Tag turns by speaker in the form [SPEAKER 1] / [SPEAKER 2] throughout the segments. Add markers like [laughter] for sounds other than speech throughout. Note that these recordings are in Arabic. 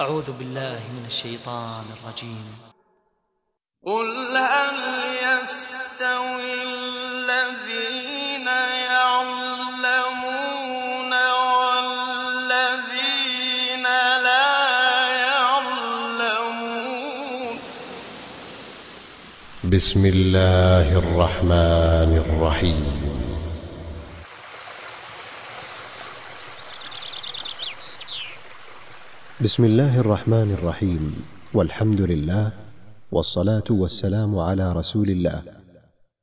[SPEAKER 1] أعوذ بالله من الشيطان الرجيم قل هل يستوي الذين يعلمون والذين لا يعلمون بسم الله الرحمن الرحيم بسم الله الرحمن الرحيم والحمد لله والصلاه والسلام على رسول الله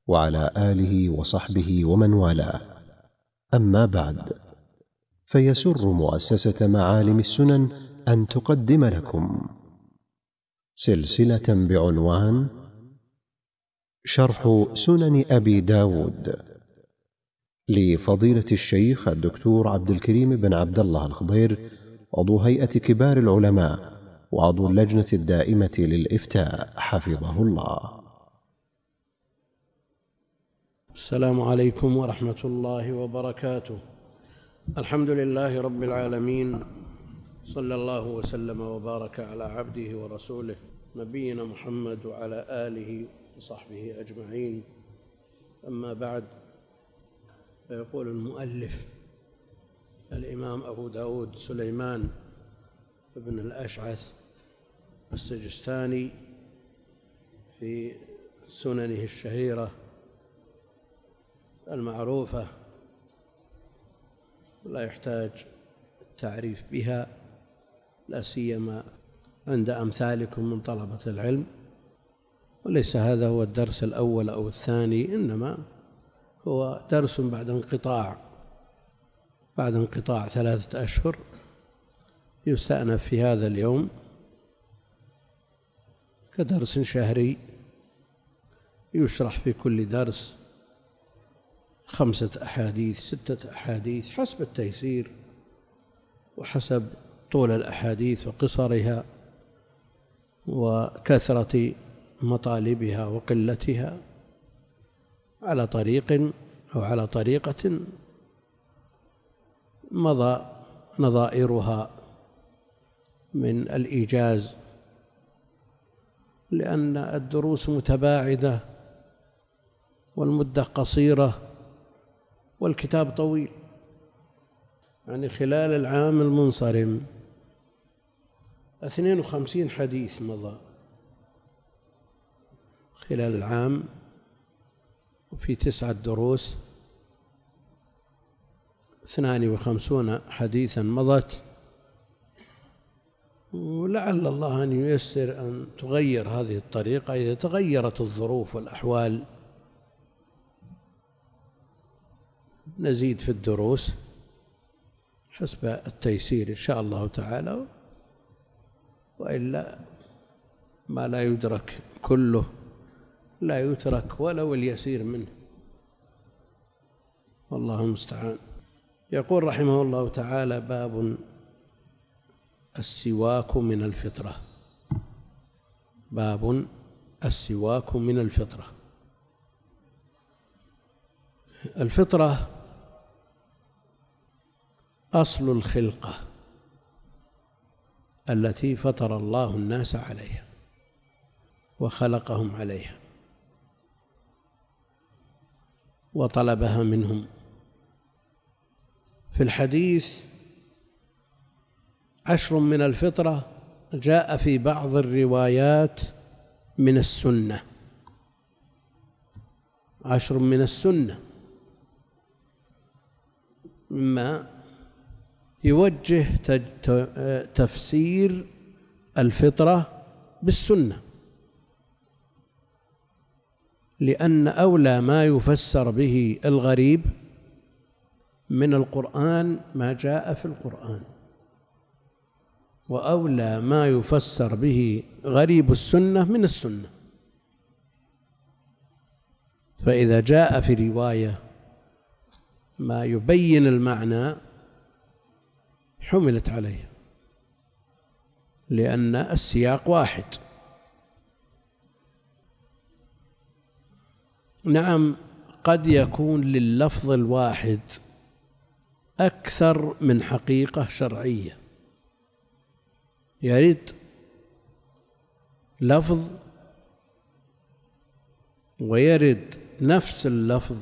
[SPEAKER 1] وعلى اله وصحبه ومن والاه اما بعد فيسر مؤسسه معالم السنن ان تقدم لكم سلسله بعنوان شرح سنن ابي داود لفضيله الشيخ الدكتور عبد الكريم بن عبد الله الخضير عضو هيئة كبار العلماء وعضو اللجنة الدائمة للإفتاء حفظه الله السلام عليكم ورحمة الله وبركاته الحمد لله رب العالمين صلى الله وسلم وبارك على عبده ورسوله نبينا محمد وعلى آله وصحبه أجمعين أما بعد فيقول المؤلف الإمام أبو داود سليمان بن الأشعث السجستاني في سننه الشهيرة المعروفة لا يحتاج التعريف بها لا سيما عند أمثالكم من طلبة العلم وليس هذا هو الدرس الأول أو الثاني إنما هو درس بعد انقطاع بعد انقطاع ثلاثة أشهر يستأنف في هذا اليوم كدرس شهري يشرح في كل درس خمسة أحاديث ستة أحاديث حسب التيسير وحسب طول الأحاديث وقصرها وكثرة مطالبها وقلتها على طريق أو على طريقة مضى نظائرها من الإيجاز لأن الدروس متباعدة والمدة قصيرة والكتاب طويل يعني خلال العام المنصرم اثنين وخمسين حديث مضى خلال العام وفي تسعة دروس اثنان وخمسون حديثا مضت ولعل الله أن ييسر أن تغير هذه الطريقة إذا تغيرت الظروف والأحوال نزيد في الدروس حسب التيسير إن شاء الله تعالى وإلا ما لا يدرك كله لا يترك ولو اليسير منه والله المستعان يقول رحمه الله تعالى باب السواك من الفطرة باب السواك من الفطرة الفطرة أصل الخلقة التي فطر الله الناس عليها وخلقهم عليها وطلبها منهم في الحديث عشر من الفطرة جاء في بعض الروايات من السنة عشر من السنة مما يوجه تفسير الفطرة بالسنة لأن أولى ما يفسر به الغريب من القرآن ما جاء في القرآن وأولى ما يفسر به غريب السنة من السنة فإذا جاء في رواية ما يبين المعنى حملت عليه لأن السياق واحد نعم قد يكون للفظ الواحد أكثر من حقيقة شرعية يرد لفظ ويرد نفس اللفظ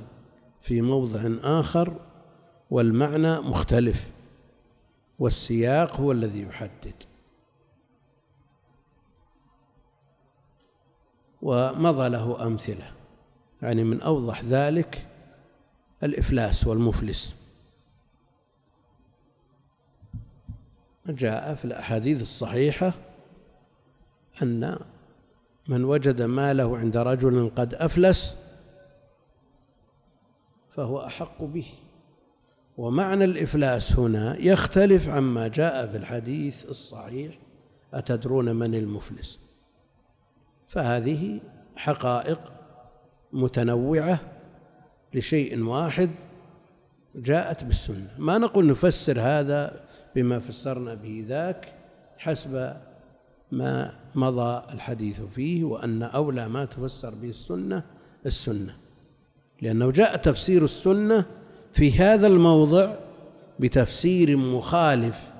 [SPEAKER 1] في موضع آخر والمعنى مختلف والسياق هو الذي يحدد ومضى له أمثلة يعني من أوضح ذلك الإفلاس والمفلس جاء في الأحاديث الصحيحة أن من وجد ماله عند رجل قد أفلس فهو أحق به ومعنى الإفلاس هنا يختلف عما جاء في الحديث الصحيح أتدرون من المفلس فهذه حقائق متنوعة لشيء واحد جاءت بالسنة ما نقول نفسر هذا بما فسرنا به ذاك حسب ما مضى الحديث فيه وأن أولى ما تفسر به السنة السنة لأنه جاء تفسير السنة في هذا الموضع بتفسير مخالف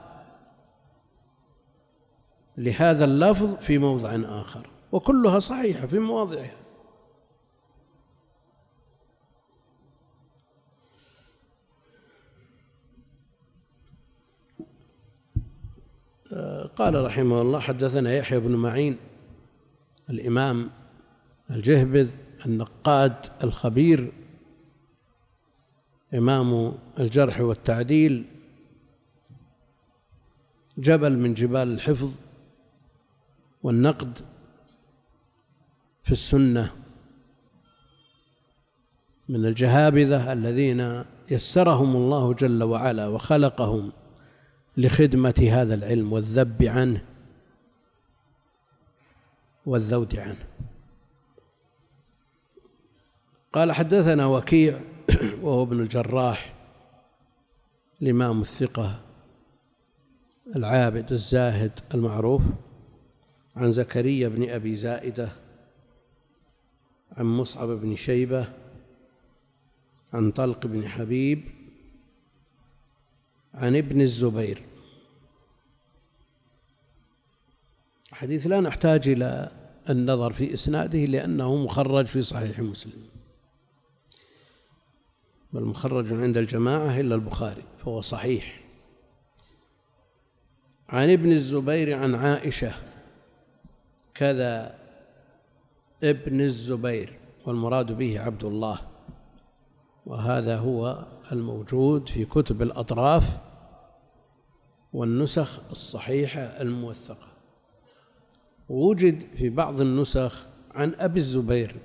[SPEAKER 1] لهذا اللفظ في موضع آخر وكلها صحيحة في مواضعها قال رحمه الله حدثنا يحيى بن معين الإمام الجهبذ النقاد الخبير إمام الجرح والتعديل جبل من جبال الحفظ والنقد في السنة من الجهابذة الذين يسرهم الله جل وعلا وخلقهم لخدمة هذا العلم والذب عنه والذود عنه قال حدثنا وكيع [clears throat] وهو ابن الجراح الإمام الثقة العابد الزاهد المعروف عن زكريا بن أبي زائدة عن مصعب بن شيبة عن طلق بن حبيب عن ابن الزبير حديث لا نحتاج إلى النظر في إسناده لأنه مخرج في صحيح مسلم بل مخرج عند الجماعة إلا البخاري فهو صحيح عن ابن الزبير عن عائشة كذا ابن الزبير والمراد به عبد الله وهذا هو الموجود في كتب الأطراف والنسخ الصحيحة الموثقة ووجد في بعض النسخ عن أبي الزبير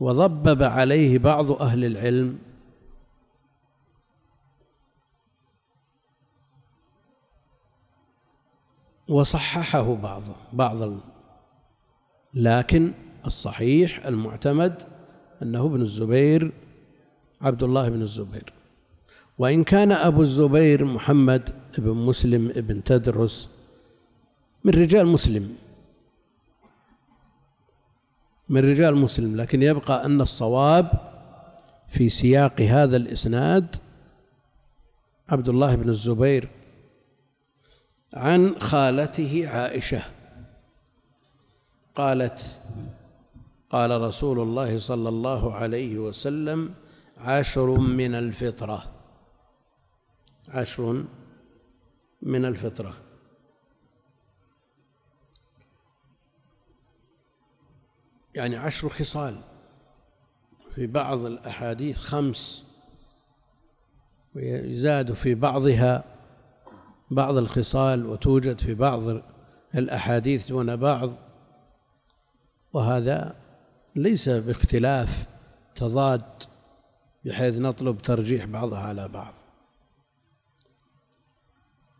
[SPEAKER 1] وضبب عليه بعض أهل العلم وصححه بعض بعض لكن الصحيح المعتمد أنه ابن الزبير عبد الله بن الزبير وإن كان أبو الزبير محمد بن مسلم بن تدرس من رجال مسلم من رجال مسلم لكن يبقى أن الصواب في سياق هذا الإسناد عبد الله بن الزبير عن خالته عائشة قالت قال رسول الله صلى الله عليه وسلم عشر من الفطرة عشر من الفطرة يعني عشر خصال في بعض الأحاديث خمس ويزاد في بعضها بعض الخصال وتوجد في بعض الأحاديث دون بعض وهذا ليس باختلاف تضاد بحيث نطلب ترجيح بعضها على بعض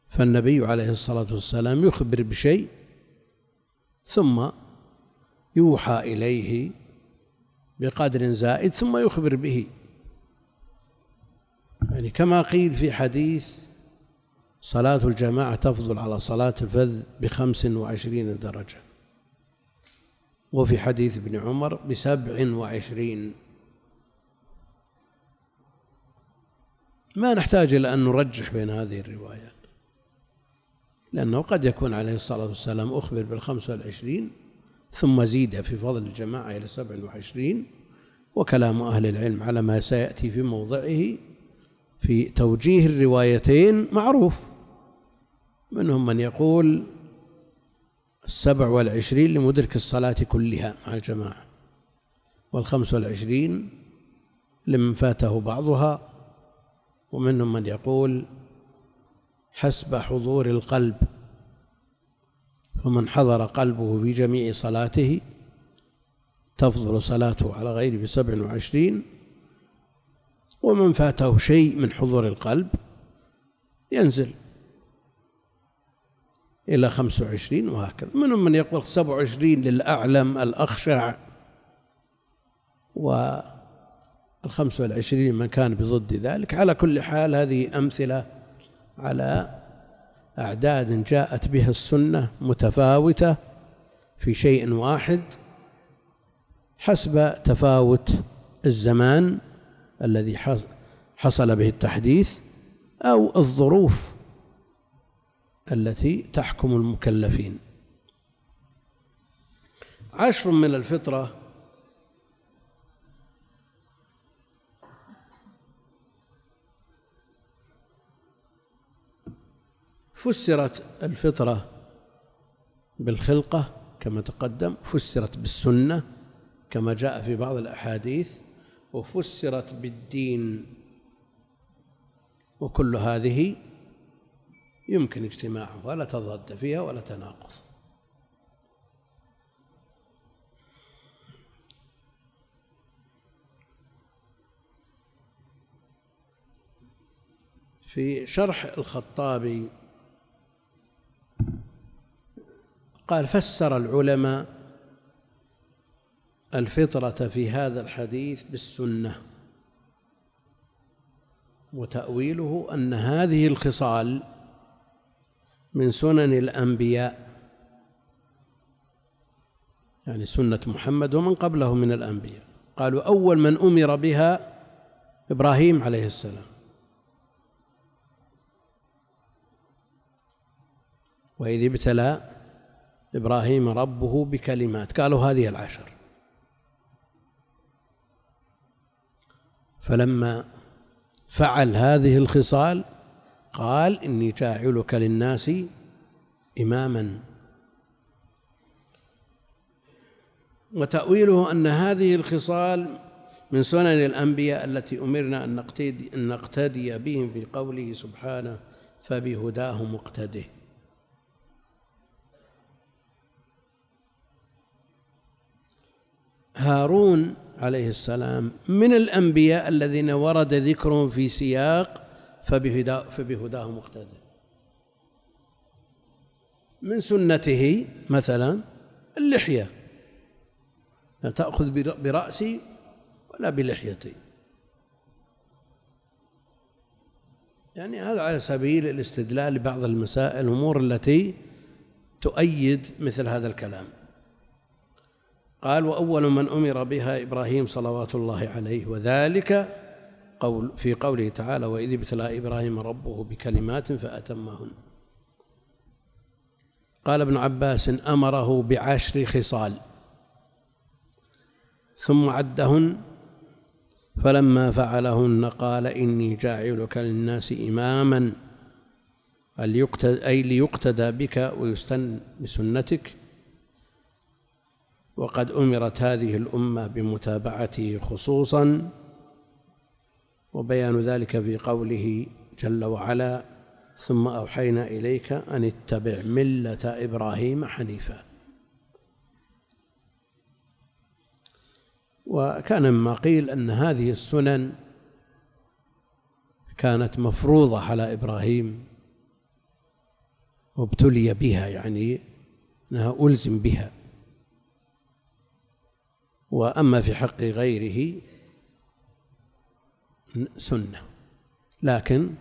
[SPEAKER 1] فالنبي عليه الصلاة والسلام يخبر بشيء ثم يوحى إليه بقدر زائد ثم يخبر به يعني كما قيل في حديث صلاة الجماعة تفضل على صلاة الفذ بخمس وعشرين درجة وفي حديث ابن عمر بسبع وعشرين ما نحتاج إلى أن نرجح بين هذه الروايات لأنه قد يكون عليه الصلاة والسلام أخبر بالخمسة والعشرين ثم زيد في فضل الجماعة إلى سبع وعشرين وكلام أهل العلم على ما سيأتي في موضعه في توجيه الروايتين معروف منهم من يقول السبع والعشرين لمدرك الصلاة كلها مع الجماعة والخمس والعشرين لمن فاته بعضها ومنهم من يقول حسب حضور القلب فمن حضر قلبه في جميع صلاته تفضل صلاته على غيره بسبع وعشرين ومن فاته شيء من حضور القلب ينزل إلى 25 وهكذا منهم من يقول 27 للأعلم الأخشع والخمس والعشرين من كان بضد ذلك على كل حال هذه أمثلة على أعداد جاءت بها السنة متفاوتة في شيء واحد حسب تفاوت الزمان الذي حصل به التحديث أو الظروف التي تحكم المكلفين عشر من الفطرة فسرت الفطرة بالخلقة كما تقدم فسرت بالسنة كما جاء في بعض الأحاديث وفسرت بالدين وكل هذه يمكن اجتماعه ولا تضاد فيها ولا تناقص في شرح الخطابي قال فسر العلماء الفطرة في هذا الحديث بالسنة وتأويله أن هذه الخصال من سنن الأنبياء يعني سنة محمد ومن قبله من الأنبياء قالوا أول من أمر بها إبراهيم عليه السلام وإذ ابتلى إبراهيم ربه بكلمات قالوا هذه العشر فلما فعل هذه الخصال قال إني جاعلك للناس إماما وتأويله أن هذه الخصال من سنن الأنبياء التي أمرنا أن نقتدي, أن نقتدي بهم في قوله سبحانه فبهداه مقتده هارون عليه السلام من الأنبياء الذين ورد ذكرهم في سياق فبهداه, فبهداه مقتدى من سنته مثلا اللحية لا تأخذ برأسي ولا بلحيتي يعني هذا على سبيل الاستدلال لبعض المسائل الأمور التي تؤيد مثل هذا الكلام قال وأول من أمر بها إبراهيم صلوات الله عليه وذلك قول في قوله تعالى وإذ ابتلى إبراهيم ربه بكلمات فأتمهن قال ابن عباس أمره بعشر خصال ثم عدهن فلما فعلهن قال إني جاعلك للناس إماما أي ليقتدى بك ويستن بسنتك وقد أمرت هذه الأمة بمتابعته خصوصا وبيان ذلك في قوله جل وعلا ثم أوحينا إليك أن اتبع ملة إبراهيم حنيفا وكان مما قيل أن هذه السنن كانت مفروضة على إبراهيم وابتلي بها يعني أنها ألزم بها وأما في حق غيره سنة لكن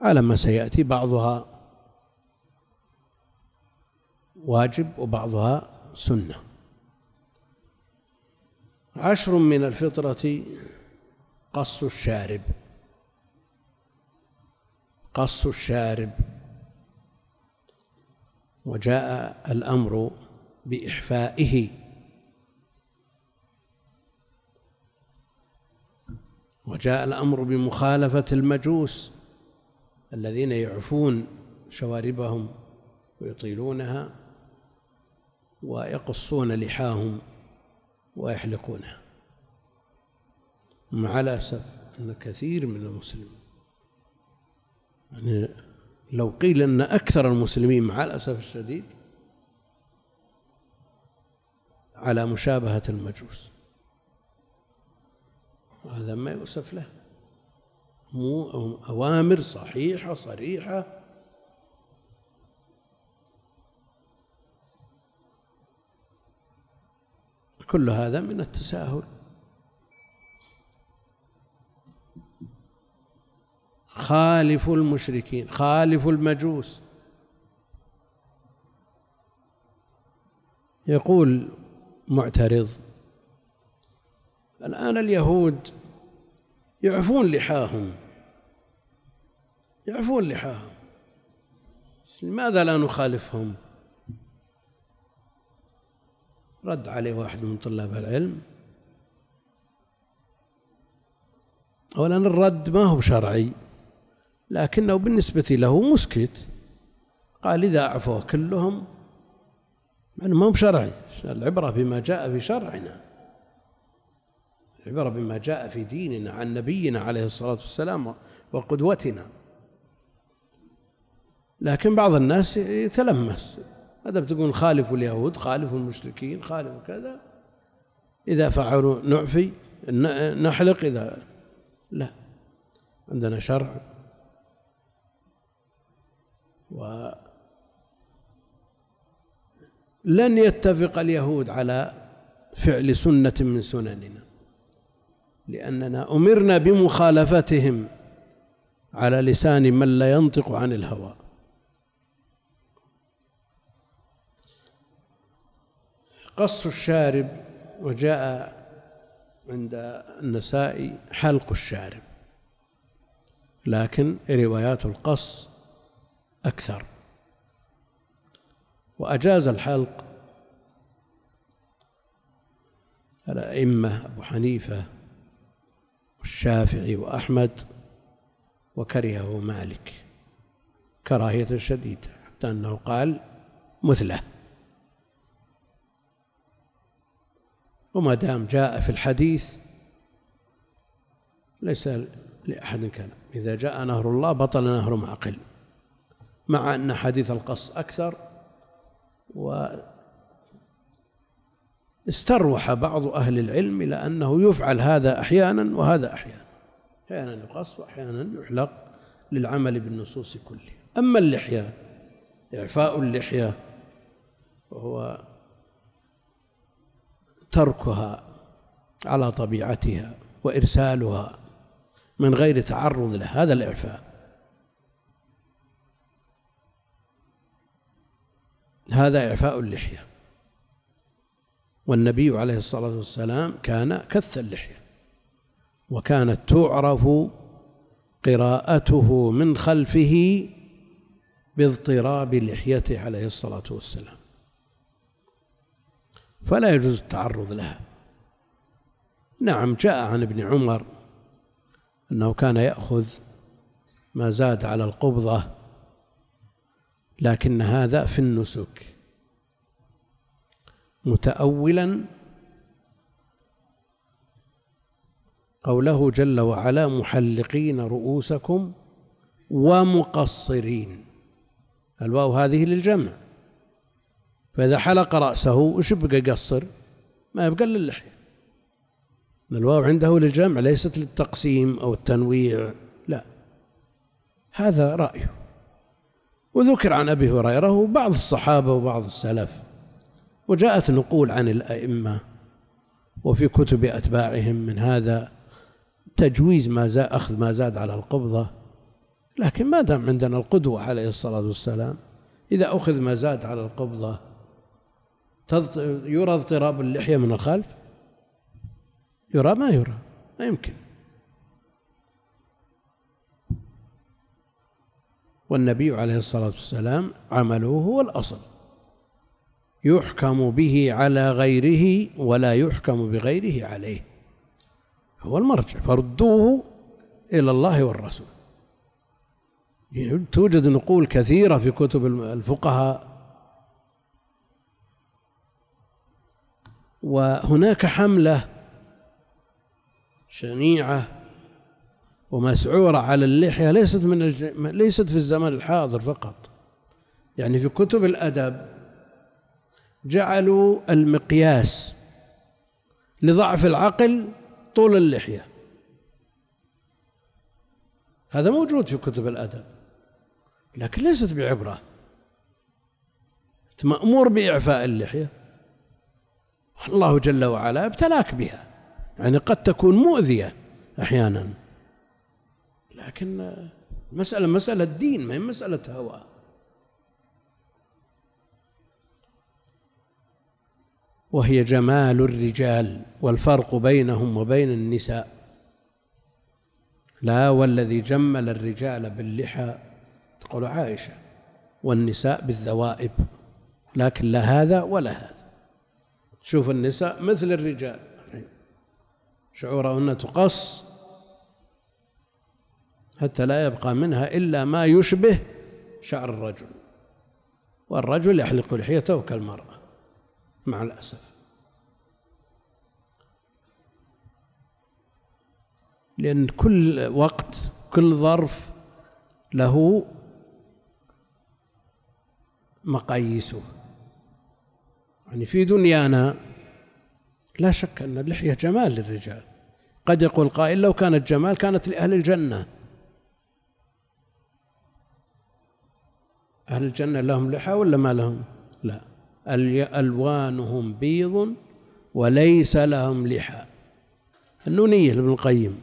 [SPEAKER 1] على ما سيأتي بعضها واجب وبعضها سنة عشر من الفطرة قص الشارب قص الشارب وجاء الأمر بإحفائه وجاء الأمر بمخالفة المجوس الذين يعفون شواربهم ويطيلونها ويقصون لحاهم ويحلقونها مع الأسف أن كثير من المسلمين يعني لو قيل أن أكثر المسلمين مع الأسف الشديد على مشابهة المجوس هذا ما يؤسف له مو أوامر صحيحة صريحة كل هذا من التساهل خالف المشركين خالف المجوس يقول معترض الآن اليهود يعفون لحاهم يعفون لحاهم لماذا لا نخالفهم رد عليه واحد من طلاب العلم أولا الرد ما هو شرعي لكنه بالنسبة له مسكت قال إذا اعفوه كلهم يعني ما هو شرعي العبرة بما جاء في شرعنا العبرة بما جاء في ديننا عن نبينا عليه الصلاة والسلام وقدوتنا لكن بعض الناس يتلمس هذا بتقول خالف اليهود خالف المشركين خالف كذا إذا فعلوا نعفي نحلق إذا لا عندنا شرع و لن يتفق اليهود على فعل سنة من سنننا لأننا أمرنا بمخالفتهم على لسان من لا ينطق عن الهوى قص الشارب وجاء عند النسائي حلق الشارب لكن روايات القص أكثر وأجاز الحلق الأئمة أبو حنيفة الشافعي وأحمد وكرهه مالك كراهية شديدة حتى أنه قال مثله وما دام جاء في الحديث ليس لأحد كان إذا جاء نهر الله بطل نهر معقل مع أن حديث القص أكثر و استروح بعض أهل العلم إلى أنه يفعل هذا أحيانا وهذا أحيانا أحيانا يقص وأحيانا يحلق للعمل بالنصوص كله أما اللحية إعفاء اللحية وهو تركها على طبيعتها وإرسالها من غير تعرض لهذا هذا الإعفاء هذا إعفاء اللحية والنبي عليه الصلاة والسلام كان كث اللحية وكانت تعرف قراءته من خلفه باضطراب لحيته عليه الصلاة والسلام فلا يجوز التعرض لها نعم جاء عن ابن عمر أنه كان يأخذ ما زاد على القبضة لكن هذا في النسك متأولا قوله جل وعلا محلقين رؤوسكم ومقصرين الواو هذه للجمع فإذا حلق رأسه وش بقى يقصر؟ ما يبقى إلا اللحية الواو عنده للجمع ليست للتقسيم أو التنويع لا هذا رأيه وذكر عن أبي هريرة وبعض الصحابة وبعض السلف وجاءت نقول عن الأئمة وفي كتب أتباعهم من هذا تجويز ما زاد أخذ ما زاد على القبضة لكن ما دام عندنا القدوة عليه الصلاة والسلام إذا أخذ ما زاد على القبضة يرى اضطراب اللحية من الخلف يرى ما يرى ما يمكن والنبي عليه الصلاة والسلام عمله هو الأصل يحكم به على غيره ولا يحكم بغيره عليه هو المرجع فردوه إلى الله والرسول توجد نقول كثيرة في كتب الفقهاء وهناك حملة شنيعة ومسعورة على اللحية ليست من الج... ليست في الزمن الحاضر فقط يعني في كتب الأدب جعلوا المقياس لضعف العقل طول اللحية هذا موجود في كتب الأدب لكن ليست بعبرة مأمور بإعفاء اللحية الله جل وعلا ابتلاك بها يعني قد تكون مؤذية أحيانا لكن مسألة مسألة دين ما هي مسألة هواء وهي جمال الرجال والفرق بينهم وبين النساء لا والذي جمل الرجال باللحى تقول عائشة والنساء بالذوائب لكن لا هذا ولا هذا تشوف النساء مثل الرجال شعورهن تقص حتى لا يبقى منها إلا ما يشبه شعر الرجل والرجل يحلق لحيته كالمرأة مع الأسف لأن كل وقت كل ظرف له مقاييسه يعني في دنيانا لا شك أن اللحية جمال للرجال قد يقول قائل لو كانت جمال كانت لأهل الجنة أهل الجنة لهم لحى ولا ما لهم؟ لا ألوانهم بيض وليس لهم لحى النونية لابن القيم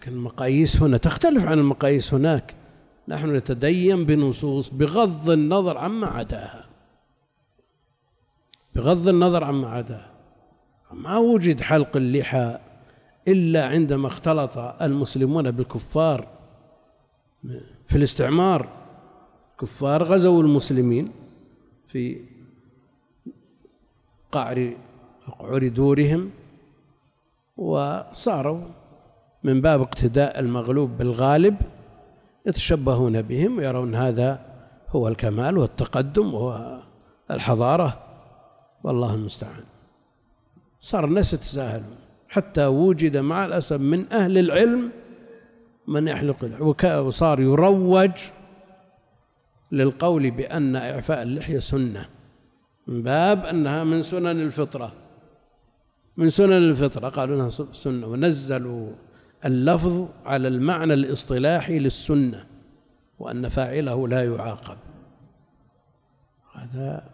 [SPEAKER 1] لكن المقاييس هنا تختلف عن المقاييس هناك نحن نتدين بنصوص بغض النظر عما عداها بغض النظر عما عداها ما وجد حلق اللحى إلا عندما اختلط المسلمون بالكفار في الاستعمار كفار غزوا المسلمين في قعر قعر دورهم وصاروا من باب اقتداء المغلوب بالغالب يتشبهون بهم ويرون هذا هو الكمال والتقدم والحضارة والله المستعان صار الناس يتساهلون حتى وجد مع الأسف من أهل العلم من يحلق وصار يروج للقول بأن إعفاء اللحية سنة من باب أنها من سنن الفطرة من سنن الفطرة قالوا أنها سنة ونزلوا اللفظ على المعنى الاصطلاحي للسنة وأن فاعله لا يعاقب هذا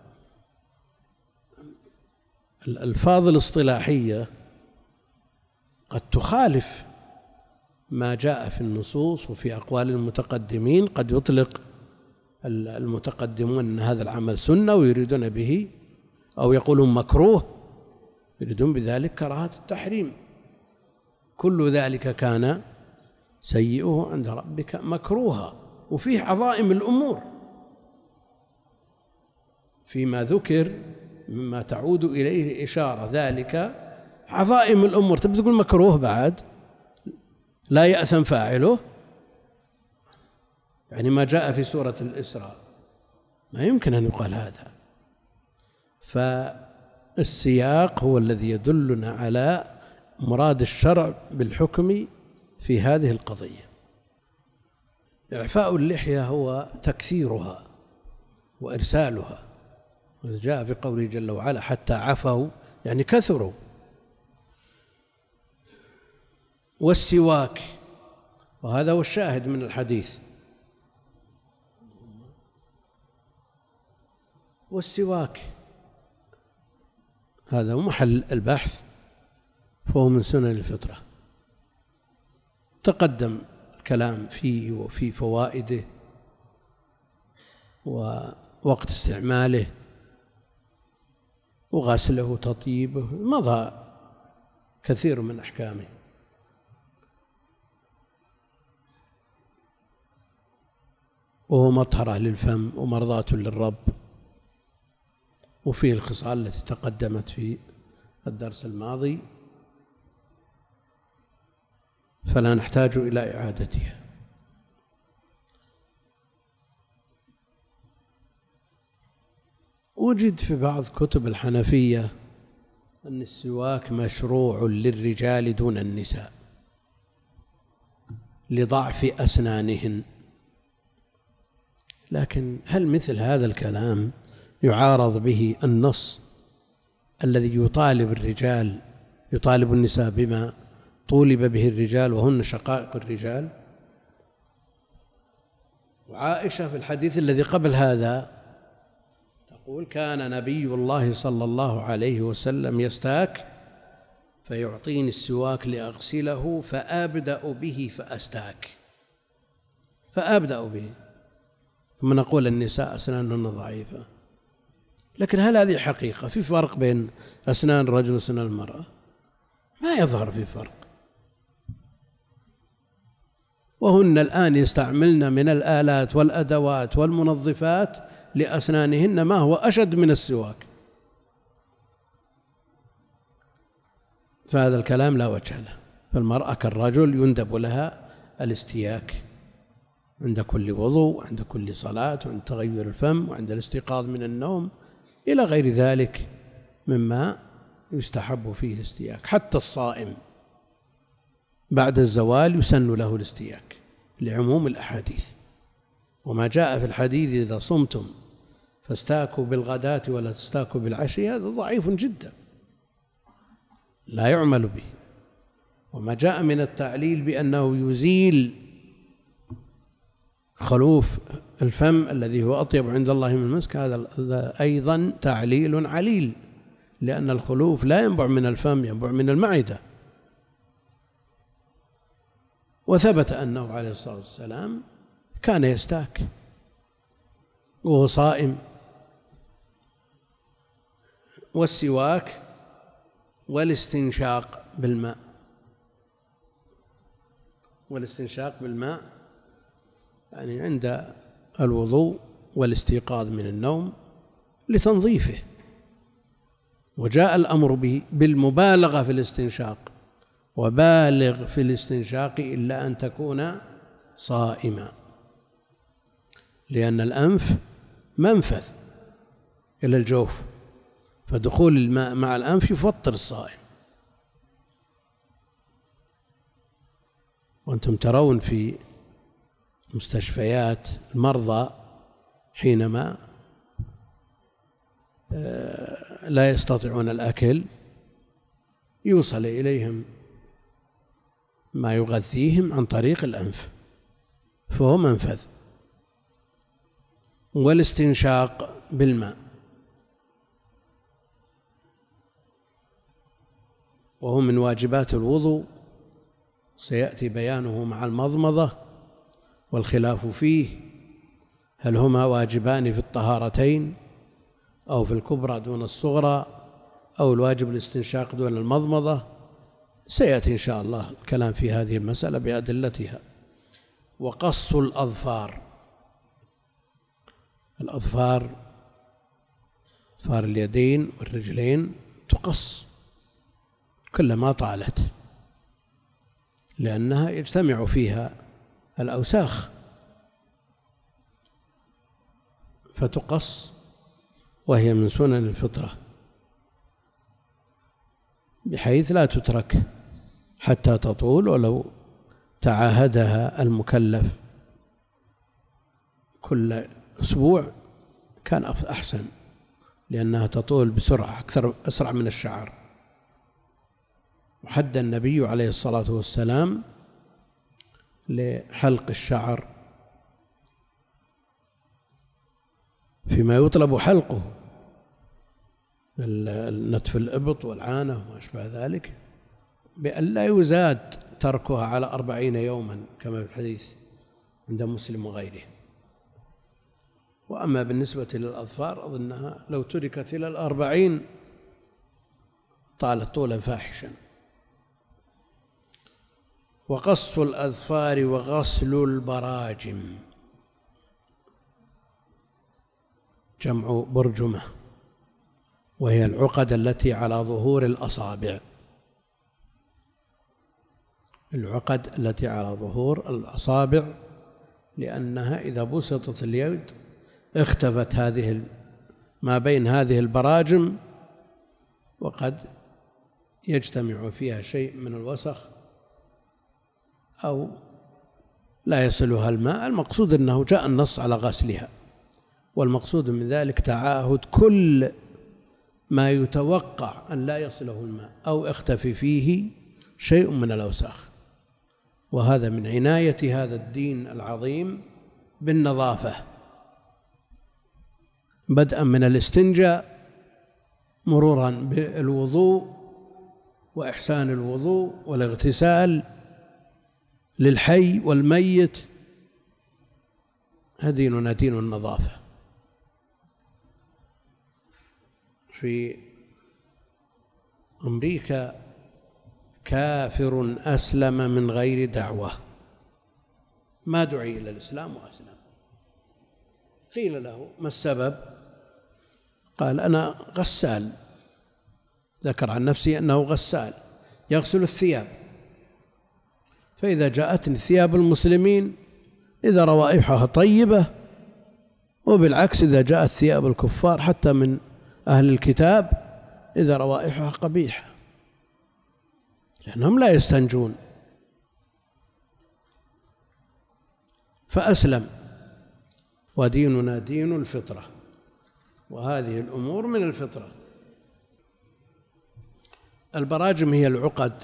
[SPEAKER 1] الألفاظ الاصطلاحية قد تخالف ما جاء في النصوص وفي أقوال المتقدمين قد يطلق المتقدمون أن هذا العمل سنة ويريدون به أو يقولون مكروه يريدون بذلك كراهة التحريم كل ذلك كان سيئه عند ربك مكروها وفيه عظائم الأمور فيما ذكر مما تعود إليه إشارة ذلك عظائم الأمور تبي تقول مكروه بعد لا يأثم فاعله يعني ما جاء في سورة الإسراء ما يمكن أن يقال هذا فالسياق هو الذي يدلنا على مراد الشرع بالحكم في هذه القضية إعفاء اللحية هو تكسيرها وإرسالها جاء في قوله جل وعلا حتى عفوا يعني كثروا والسواك وهذا هو الشاهد من الحديث والسواك هذا هو محل البحث فهو من سنن الفطرة تقدم الكلام فيه وفي فوائده ووقت استعماله وغسله وتطيبه مضى كثير من أحكامه وهو مطهرة للفم ومرضاة للرب وفيه الخصال التي تقدمت في الدرس الماضي فلا نحتاج إلى إعادتها وجد في بعض كتب الحنفية أن السواك مشروع للرجال دون النساء لضعف أسنانهن لكن هل مثل هذا الكلام يعارض به النص الذي يطالب الرجال يطالب النساء بما طولب به الرجال وهن شقائق الرجال وعائشة في الحديث الذي قبل هذا تقول كان نبي الله صلى الله عليه وسلم يستاك فيعطيني السواك لأغسله فأبدأ به فأستاك فأبدأ به ثم نقول النساء أسنانهن ضعيفة لكن هل هذه حقيقة في فرق بين أسنان الرجل وأسنان المرأة ما يظهر في فرق وهن الآن يستعملن من الآلات والأدوات والمنظفات لأسنانهن ما هو أشد من السواك فهذا الكلام لا وجه له فالمرأة كالرجل يندب لها الاستياك عند كل وضوء وعند كل صلاة وعند تغير الفم وعند الاستيقاظ من النوم إلى غير ذلك مما يستحب فيه الاستياك حتى الصائم بعد الزوال يسن له الاستياك لعموم الأحاديث وما جاء في الحديث إذا صمتم فاستاكوا بالغداة ولا تستاكوا بالعشي هذا ضعيف جدا لا يعمل به وما جاء من التعليل بأنه يزيل خلوف الفم الذي هو أطيب عند الله من المسك هذا أيضا تعليل عليل لأن الخلوف لا ينبع من الفم ينبع من المعدة وثبت أنه عليه الصلاة والسلام كان يستاك وهو صائم والسواك والاستنشاق بالماء والاستنشاق بالماء يعني عند الوضوء والاستيقاظ من النوم لتنظيفه وجاء الأمر بالمبالغة في الاستنشاق وبالغ في الاستنشاق إلا أن تكون صائما لأن الأنف منفذ إلى الجوف فدخول الماء مع الأنف يفطر الصائم وأنتم ترون في مستشفيات المرضى حينما آه، لا يستطيعون الأكل يوصل إليهم ما يغذيهم عن طريق الأنف فهو منفذ والاستنشاق بالماء وهو من واجبات الوضوء سيأتي بيانه مع المضمضة والخلاف فيه هل هما واجبان في الطهارتين أو في الكبرى دون الصغرى أو الواجب الاستنشاق دون المضمضة سيأتي إن شاء الله الكلام في هذه المسألة بأدلتها وقص الأظفار الأظفار أظفار اليدين والرجلين تقص كلما طالت لأنها يجتمع فيها الأوساخ فتقص وهي من سنن الفطرة بحيث لا تترك حتى تطول ولو تعاهدها المكلف كل أسبوع كان أحسن لأنها تطول بسرعة أكثر أسرع من الشعر وحد النبي عليه الصلاة والسلام لحلق الشعر فيما يطلب حلقه نتف الإبط والعانة وما أشبه ذلك بأن لا يزاد تركها على أربعين يوما كما في الحديث عند مسلم وغيره وأما بالنسبة للأظفار أظنها لو تركت إلى الأربعين طالت طولا فاحشا وقص الأظفار وغسل البراجم جمع برجمة وهي العقد التي على ظهور الأصابع العقد التي على ظهور الأصابع لأنها إذا بسطت اليد اختفت هذه ما بين هذه البراجم وقد يجتمع فيها شيء من الوسخ أو لا يصلها الماء المقصود أنه جاء النص على غسلها والمقصود من ذلك تعاهد كل ما يتوقع أن لا يصله الماء أو اختفي فيه شيء من الأوساخ وهذا من عناية هذا الدين العظيم بالنظافة بدءا من الاستنجاء مرورا بالوضوء وإحسان الوضوء والاغتسال للحي والميت ديننا دين النظافة في أمريكا كافر أسلم من غير دعوة ما دعي إلى الإسلام وأسلم قيل له ما السبب قال أنا غسال ذكر عن نفسه أنه غسال يغسل الثياب فإذا جاءتني ثياب المسلمين إذا روائحها طيبة وبالعكس إذا جاءت ثياب الكفار حتى من أهل الكتاب إذا روائحها قبيحة لأنهم لا يستنجون فأسلم وديننا دين الفطرة وهذه الأمور من الفطرة البراجم هي العقد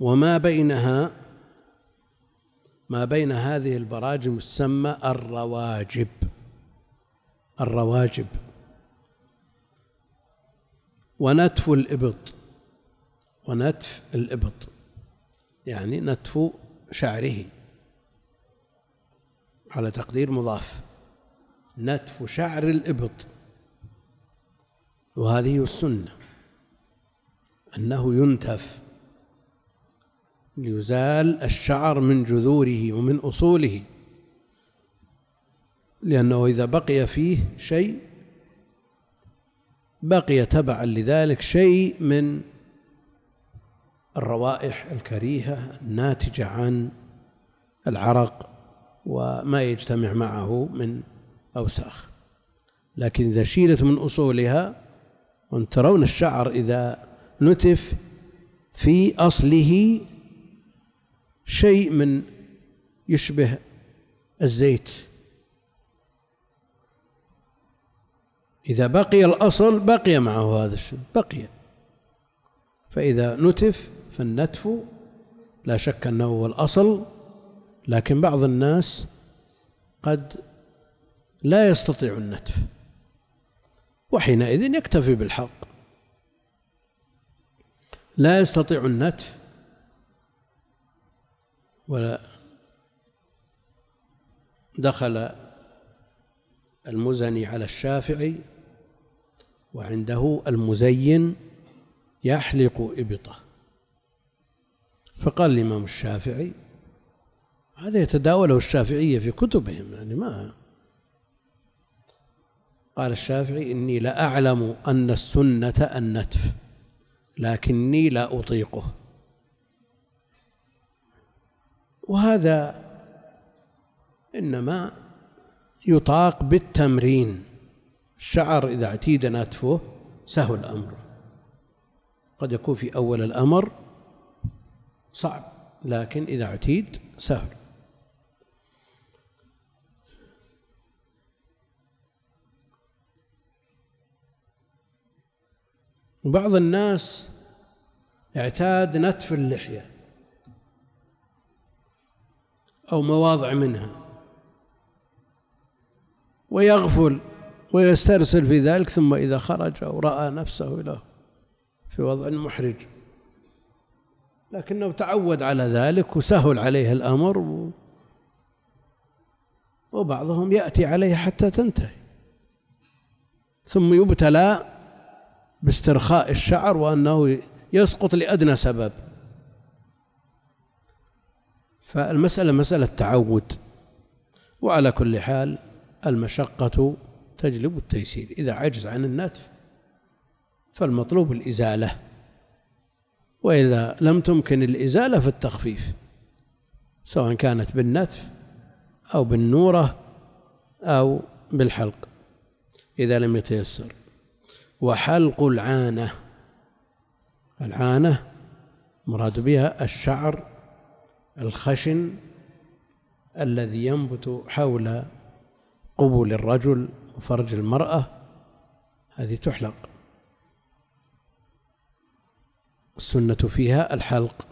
[SPEAKER 1] وما بينها ما بين هذه البراجم تسمى الرواجب الرواجب ونتف الإبط ونتف الإبط يعني نتف شعره على تقدير مضاف نتف شعر الإبط وهذه السنة أنه ينتف ليزال الشعر من جذوره ومن أصوله لأنه إذا بقي فيه شيء بقي تبعا لذلك شيء من الروائح الكريهة الناتجة عن العرق وما يجتمع معه من أوساخ لكن إذا شيلت من أصولها وأن ترون الشعر إذا نتف في أصله شيء من يشبه الزيت إذا بقي الأصل بقي معه هذا الشيء بقي فإذا نتف فالنتف لا شك أنه هو الأصل لكن بعض الناس قد لا يستطيع النتف وحينئذ يكتفي بالحق لا يستطيع النتف ولا دخل المزني على الشافعي وعنده المزين يحلق إبطه فقال الإمام الشافعي هذا يتداوله الشافعية في كتبهم يعني ما قال الشافعي إني لأعلم أن السنة النتف لكني لا أطيقه وهذا إنما يطاق بالتمرين الشعر إذا اعتيد نتفه سهل أمره قد يكون في أول الأمر صعب لكن إذا اعتيد سهل وبعض الناس اعتاد نتف اللحية أو مواضع منها ويغفل ويسترسل في ذلك ثم إذا خرج أو رأى نفسه له في وضع محرج لكنه تعود على ذلك وسهل عليه الأمر وبعضهم يأتي عليه حتى تنتهي ثم يبتلى باسترخاء الشعر وأنه يسقط لأدنى سبب فالمسألة مسألة تعود وعلى كل حال المشقة تجلب التيسير إذا عجز عن النتف فالمطلوب الإزالة وإذا لم تمكن الإزالة فالتخفيف سواء كانت بالنتف أو بالنورة أو بالحلق إذا لم يتيسر وحلق العانة العانة مراد بها الشعر الخشن الذي ينبت حول قبول الرجل وفرج المرأة هذه تحلق السنة فيها الحلق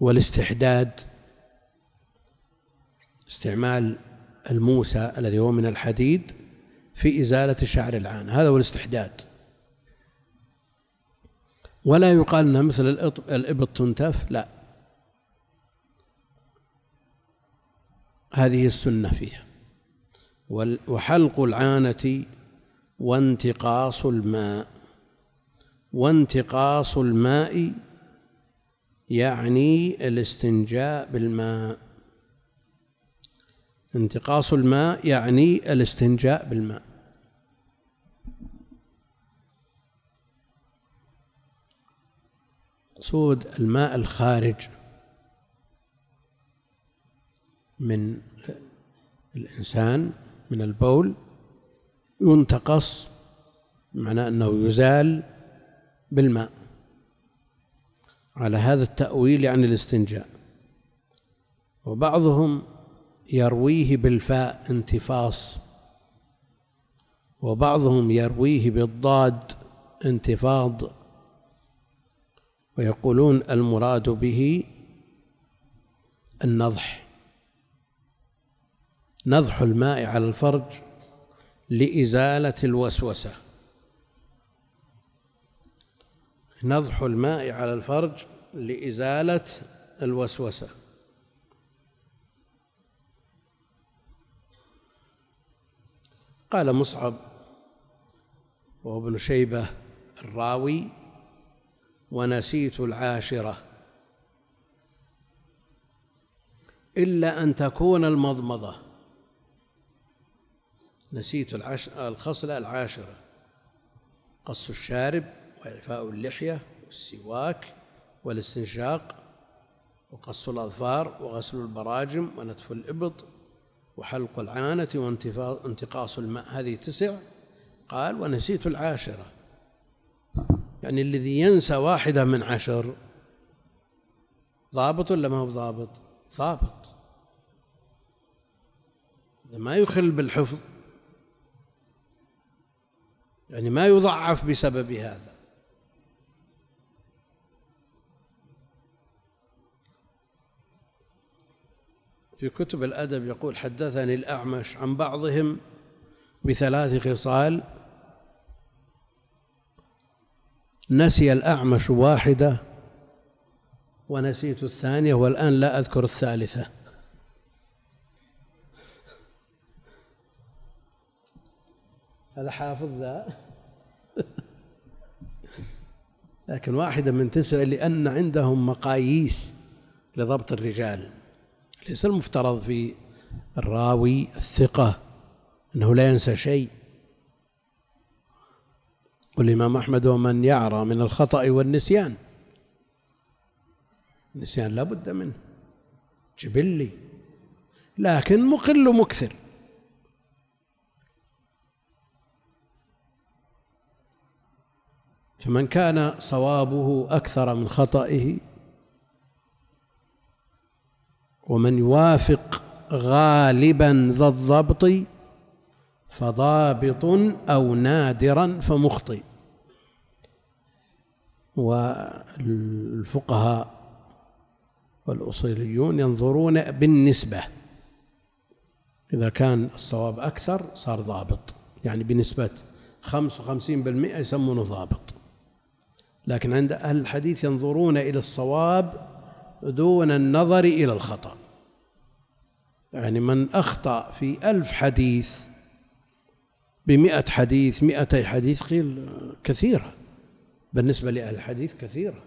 [SPEAKER 1] والاستحداد استعمال الموسى الذي هو من الحديد في إزالة شعر العان هذا هو الاستحداد ولا يقال أنها مثل الإبط تنتف لا هذه السنة فيها وحلق العانة وانتقاص الماء وانتقاص الماء يعني الاستنجاء بالماء انتقاص الماء يعني الاستنجاء بالماء مقصود الماء الخارج من الإنسان من البول ينتقص بمعنى أنه يزال بالماء على هذا التأويل عن الاستنجاء وبعضهم يرويه بالفاء انتفاص وبعضهم يرويه بالضاد انتفاض ويقولون المراد به النضح نضح الماء على الفرج لإزالة الوسوسة نضح الماء على الفرج لإزالة الوسوسة قال مصعب وابن شيبة الراوي ونسيت العاشرة إلا أن تكون المضمضة نسيت العش... الخصلة العاشرة قص الشارب وإعفاء اللحية والسواك والاستنشاق وقص الأظفار وغسل البراجم ونتف الإبط وحلق العانة وانتقاص الماء هذه تسع قال ونسيت العاشرة يعني الذي ينسى واحدة من عشر ضابط ولا ما هو ضابط ضابط ما يخل بالحفظ يعني ما يضعف بسبب هذا في كتب الأدب يقول حدثني الأعمش عن بعضهم بثلاث خصال نسي الأعمش واحدة ونسيت الثانية والآن لا أذكر الثالثة هذا حافظ ذا لكن واحدة من تسعة لأن عندهم مقاييس لضبط الرجال ليس المفترض في الراوي الثقة أنه لا ينسى شيء والإمام أحمد ومن يعرى من الخطأ والنسيان النسيان لا بد منه جبلي لكن مقل مكثر فمن كان صوابه أكثر من خطئه ومن يوافق غالبا ذا الضبط فضابط أو نادرا فمخطئ والفقهاء والأصيليون ينظرون بالنسبة إذا كان الصواب أكثر صار ضابط يعني بنسبة 55% يسمونه ضابط لكن عند أهل الحديث ينظرون إلى الصواب دون النظر إلى الخطأ يعني من أخطأ في ألف حديث بمئة حديث مئتي حديث قيل كثيرة بالنسبة لأهل الحديث كثيرة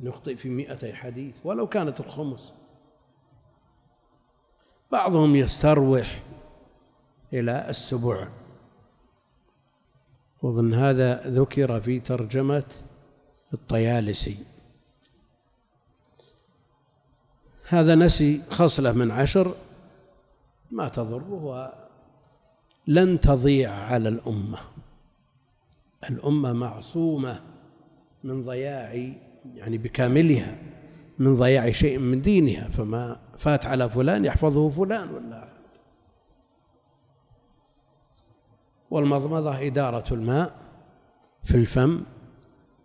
[SPEAKER 1] نخطئ في مئتي حديث ولو كانت الخمس بعضهم يستروح إلى السبع وظن هذا ذكر في ترجمة الطيالسي هذا نسي خصلة من عشر ما تضره لن تضيع على الأمة الأمة معصومة من ضياع يعني بكاملها من ضياع شيء من دينها فما فات على فلان يحفظه فلان ولا والمضمضة إدارة الماء في الفم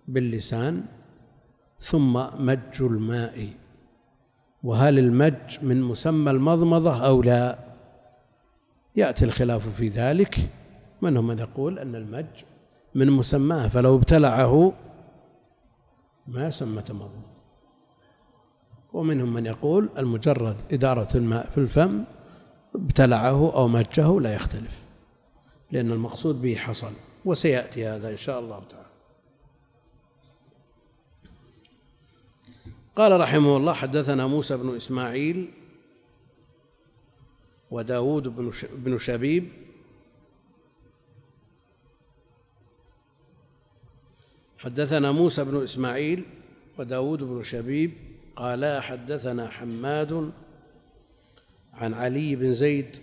[SPEAKER 1] باللسان ثم مج الماء وهل المج من مسمى المضمضة أو لا يأتي الخلاف في ذلك منهم من يقول أن المج من مسماه فلو ابتلعه ما سمى مضمضة ومنهم من يقول المجرد إدارة الماء في الفم ابتلعه أو مجه لا يختلف لأن المقصود به حصل وسيأتي هذا إن شاء الله تعالى قال رحمه الله حدثنا موسى بن إسماعيل وداود بن شبيب حدثنا موسى بن إسماعيل وداود بن شبيب قالا حدثنا حماد عن علي بن زيد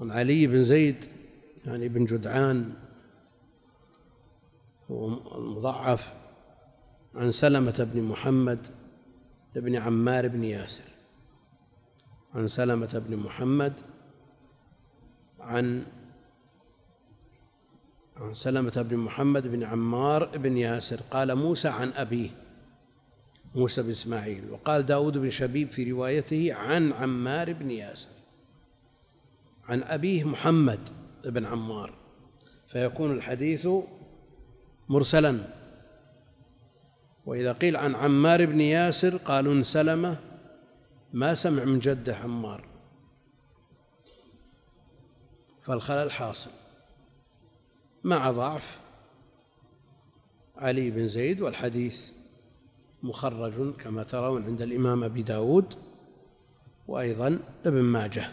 [SPEAKER 1] عن علي بن زيد يعني بن جدعان المضعف عن سلمة بن محمد بن عمار بن ياسر عن سلمة بن محمد عن عن سلمة بن محمد بن عمار بن ياسر قال موسى عن أبيه موسى بن إسماعيل وقال داود بن شبيب في روايته عن عمار بن ياسر عن أبيه محمد بن عمار فيكون الحديث مرسلا وإذا قيل عن عمار بن ياسر قالوا سلمة ما سمع من جده عمار فالخلل حاصل مع ضعف علي بن زيد والحديث مخرج كما ترون عند الإمام أبي داود وأيضا ابن ماجه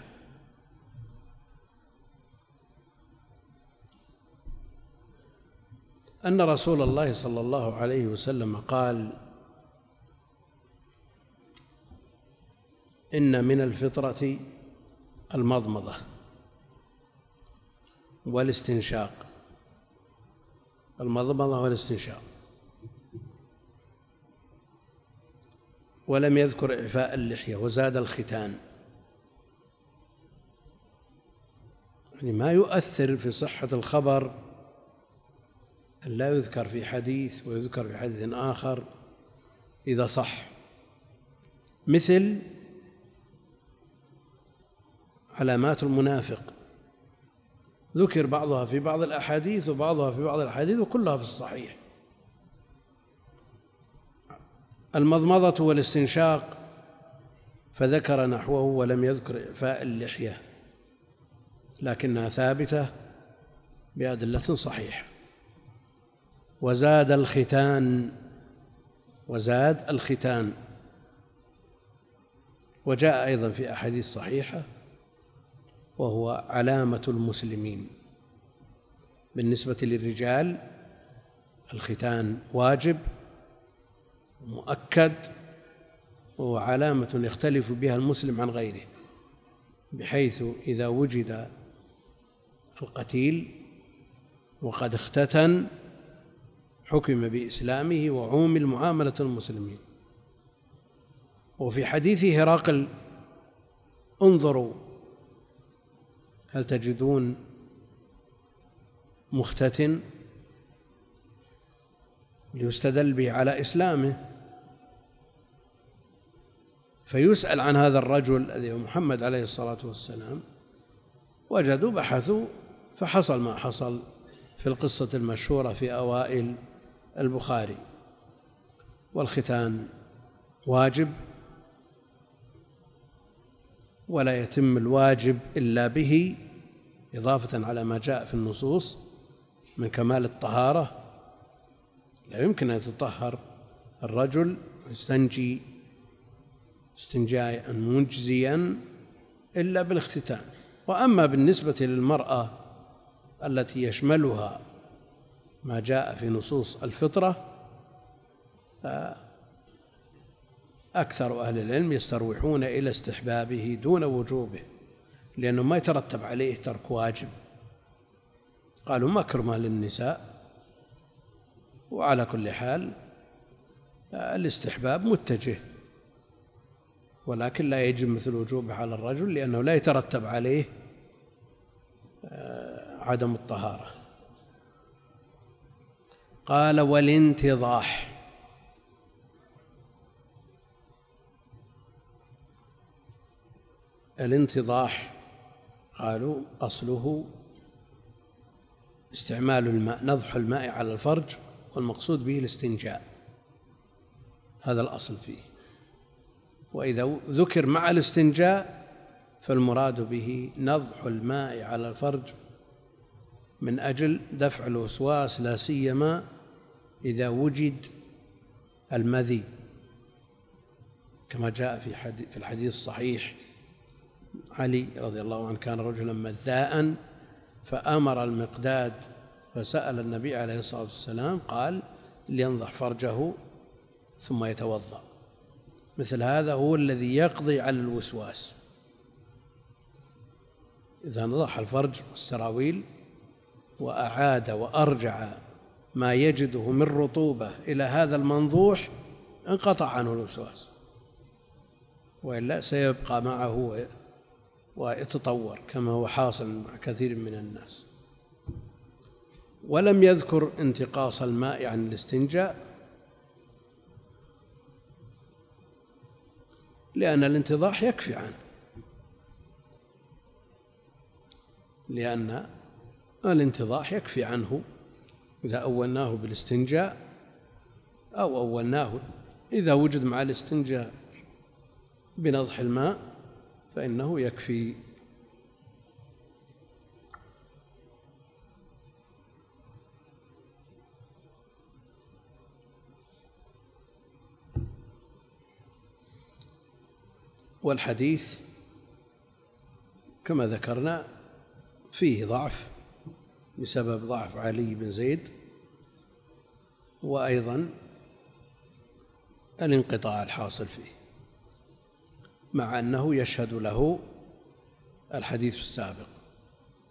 [SPEAKER 1] أن رسول الله صلى الله عليه وسلم قال إن من الفطرة المضمضة والاستنشاق المضمضة والاستنشاق ولم يذكر إعفاء اللحية وزاد الختان يعني ما يؤثر في صحة الخبر لا يذكر في حديث ويذكر في حديث آخر إذا صح مثل علامات المنافق ذكر بعضها في بعض الأحاديث وبعضها في بعض الأحاديث وكلها في الصحيح المضمضة والاستنشاق فذكر نحوه ولم يذكر إعفاء اللحية لكنها ثابتة بأدلة صحيحة وزاد الختان وزاد الختان وجاء أيضا في أحاديث صحيحة وهو علامة المسلمين بالنسبة للرجال الختان واجب مؤكد وهو علامة يختلف بها المسلم عن غيره بحيث إذا وجد القتيل وقد اختتن حكم بإسلامه وعومل معاملة المسلمين وفي حديث هرقل انظروا هل تجدون مختتن ليستدل به على إسلامه فيسأل عن هذا الرجل الذي هو محمد عليه الصلاة والسلام وجدوا بحثوا فحصل ما حصل في القصة المشهورة في أوائل البخاري والختان واجب ولا يتم الواجب إلا به إضافة على ما جاء في النصوص من كمال الطهارة لا يمكن أن يتطهر الرجل ويستنجي استنجاء مجزيا إلا بالاختتان وأما بالنسبة للمرأة التي يشملها ما جاء في نصوص الفطرة أكثر أهل العلم يستروحون إلى استحبابه دون وجوبه لأنه ما يترتب عليه ترك واجب قالوا مكرمة للنساء وعلى كل حال الاستحباب متجه ولكن لا يجب مثل وجوبه على الرجل لأنه لا يترتب عليه آه، عدم الطهارة قال والانتضاح الانتضاح قالوا أصله استعمال الماء نضح الماء على الفرج والمقصود به الاستنجاء هذا الأصل فيه وإذا ذكر مع الاستنجاء فالمراد به نضح الماء على الفرج من أجل دفع الوسواس لا سيما إذا وجد المذي كما جاء في في الحديث الصحيح علي رضي الله عنه كان رجلا مذاء فأمر المقداد فسأل النبي عليه الصلاة والسلام قال لينضح فرجه ثم يتوضأ مثل هذا هو الذي يقضي على الوسواس إذا نضح الفرج والسراويل وأعاد وأرجع ما يجده من رطوبة إلى هذا المنضوح انقطع عنه الوسواس وإلا سيبقى معه ويتطور كما هو حاصل مع كثير من الناس ولم يذكر انتقاص الماء عن الاستنجاء لأن الانتضاح يكفي عنه لأن الانتضاح يكفي عنه إذا أولناه بالاستنجاء أو أولناه إذا وجد مع الاستنجاء بنضح الماء فإنه يكفي والحديث كما ذكرنا فيه ضعف بسبب ضعف علي بن زيد وأيضا الانقطاع الحاصل فيه مع أنه يشهد له الحديث السابق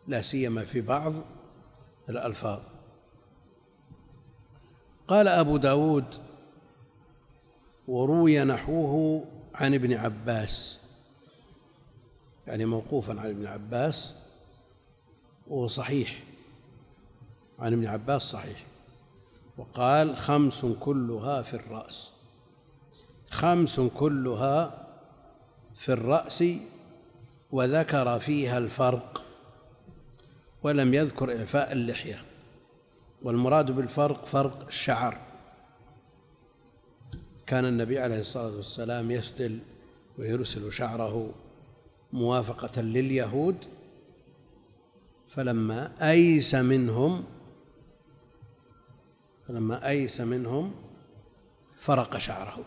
[SPEAKER 1] لا سيما في بعض الألفاظ قال أبو داود وروي نحوه عن ابن عباس يعني موقوفا عن ابن عباس وهو صحيح عن ابن عباس صحيح وقال خمس كلها في الرأس خمس كلها في الرأس وذكر فيها الفرق ولم يذكر إعفاء اللحية والمراد بالفرق فرق الشعر كان النبي عليه الصلاة والسلام يسدل ويرسل شعره موافقة لليهود فلما أيس منهم فلما أيس منهم فرق شعره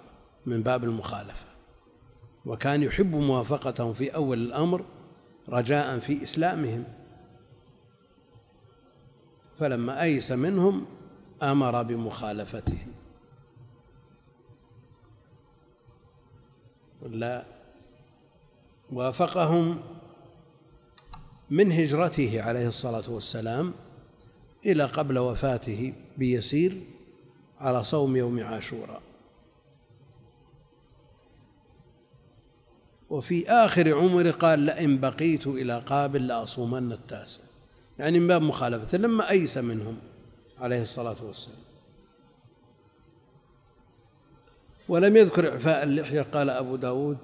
[SPEAKER 1] من باب المخالفة وكان يحب موافقتهم في أول الأمر رجاء في إسلامهم فلما أيس منهم أمر بمخالفتهم ولا وافقهم من هجرته عليه الصلاة والسلام إلى قبل وفاته بيسير على صوم يوم عاشوراء وفي آخر عمره قال لئن بقيت إلى قابل لأصومن التاسع يعني من باب مخالفة لما أيس منهم عليه الصلاة والسلام ولم يذكر إعفاء اللحية قال أبو داود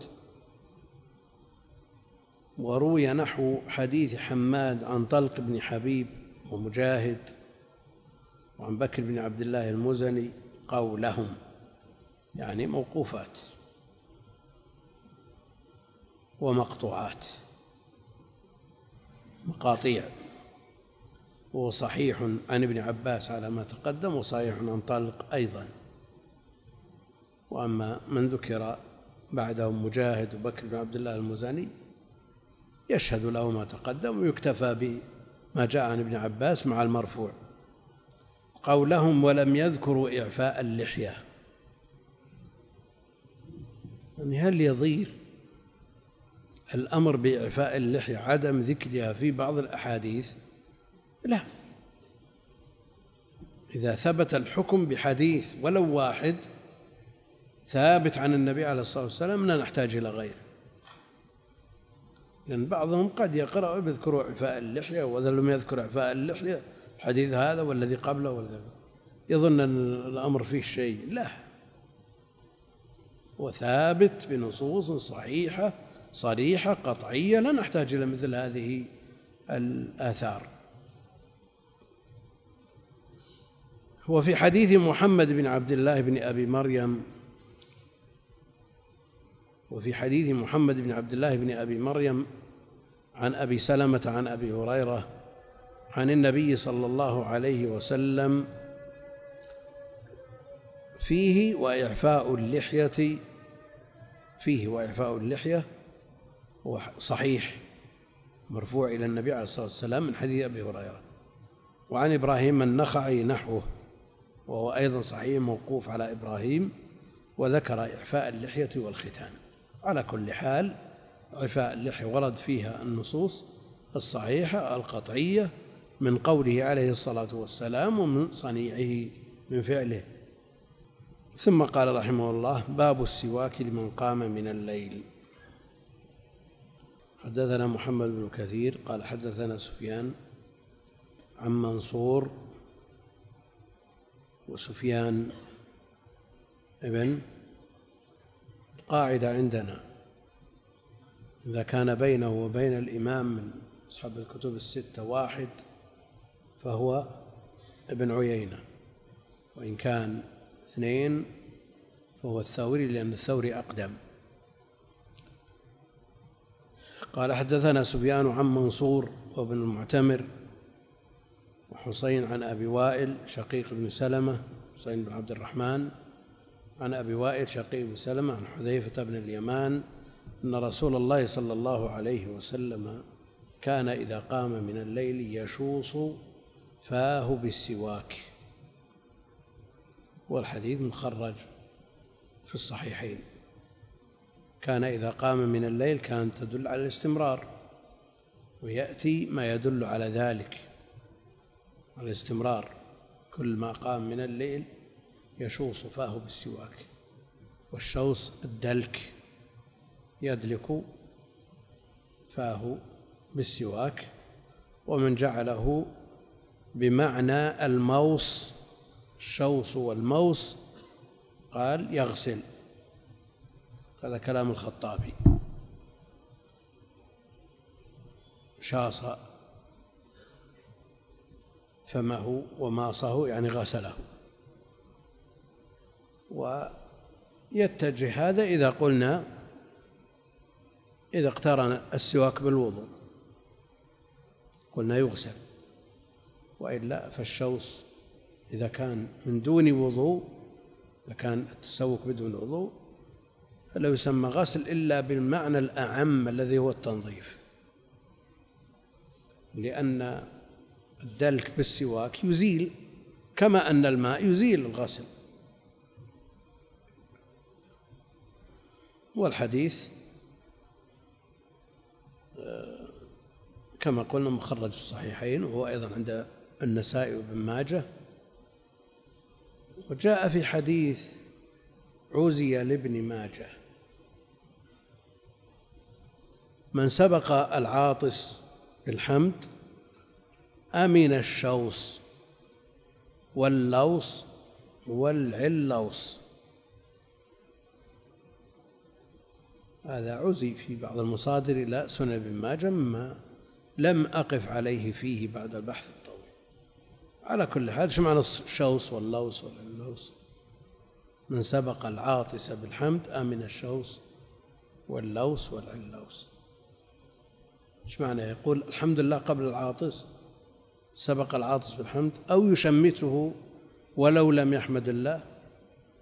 [SPEAKER 1] وروي نحو حديث حماد عن طلق بن حبيب ومجاهد وعن بكر بن عبد الله المزني قولهم يعني موقوفات ومقطوعات مقاطيع وهو صحيح عن ابن عباس على ما تقدم وصحيح عن طلق أيضا وأما من ذكر بعدهم مجاهد وبكر بن عبد الله المزني يشهد له ما تقدم ويكتفى ما جاء عن ابن عباس مع المرفوع قولهم ولم يذكروا إعفاء اللحية يعني هل يضير الأمر بإعفاء اللحية عدم ذكرها في بعض الأحاديث لا إذا ثبت الحكم بحديث ولو واحد ثابت عن النبي عليه الصلاة والسلام لا نحتاج إلى غيره لأن بعضهم قد يقرأ ويذكر إعفاء اللحية وإذا لم يذكر إعفاء اللحية الحديث هذا والذي قبله والذي يظن أن الأمر فيه شيء لا وثابت بنصوص صحيحة صريحة قطعية لا نحتاج إلى مثل هذه الآثار وفي حديث محمد بن عبد الله بن أبي مريم وفي حديث محمد بن عبد الله بن ابي مريم عن ابي سلمه عن ابي هريره عن النبي صلى الله عليه وسلم فيه واعفاء اللحيه فيه واعفاء اللحيه هو صحيح مرفوع الى النبي عليه الصلاه والسلام من حديث ابي هريره وعن ابراهيم النخعي نحوه وهو ايضا صحيح موقوف على ابراهيم وذكر اعفاء اللحيه والختان على كل حال عفاء اللحية ورد فيها النصوص الصحيحة القطعية من قوله عليه الصلاة والسلام ومن صنيعه من فعله ثم قال رحمه الله باب السواك لمن قام من الليل حدثنا محمد بن كثير قال حدثنا سفيان عن منصور وسفيان ابن قاعدة عندنا إذا كان بينه وبين الإمام من أصحاب الكتب الستة واحد فهو ابن عيينة وإن كان اثنين فهو الثوري لأن الثوري أقدم قال حدثنا سفيان عن منصور وابن المعتمر وحسين عن أبي وائل شقيق بن سلمة حسين بن عبد الرحمن عن أبي وائل شقي بن سلمة عن حذيفة بن اليمان أن رسول الله صلى الله عليه وسلم كان إذا قام من الليل يشوص فاه بالسواك والحديث مخرج في الصحيحين كان إذا قام من الليل كان تدل على الاستمرار ويأتي ما يدل على ذلك الاستمرار كل ما قام من الليل يشوص فاه بالسواك والشوص الدلك يدلك فاه بالسواك ومن جعله بمعنى الموص الشوص والموص قال يغسل هذا كلام الخطابي شاص فمه وماصه يعني غسله ويتجه هذا إذا قلنا إذا اقترن السواك بالوضوء قلنا يغسل وإلا فالشوص إذا كان من دون وضوء إذا كان التسوك بدون وضوء فلا يسمى غسل إلا بالمعنى الأعم الذي هو التنظيف لأن الدلك بالسواك يزيل كما أن الماء يزيل الغسل والحديث كما قلنا مخرج في الصحيحين وهو أيضا عند النسائي وابن ماجه وجاء في حديث عزي لابن ماجه من سبق العاطس بالحمد أمن الشوص واللوص والعلوص هذا عزي في بعض المصادر إلى سنن ابن ماجه مما لم أقف عليه فيه بعد البحث الطويل على كل حال شو معنى الشوص واللوص واللوص من سبق العاطس بالحمد أمن الشوص واللوص والعلوص ايش معنى يقول الحمد لله قبل العاطس سبق العاطس بالحمد أو يشمته ولو لم يحمد الله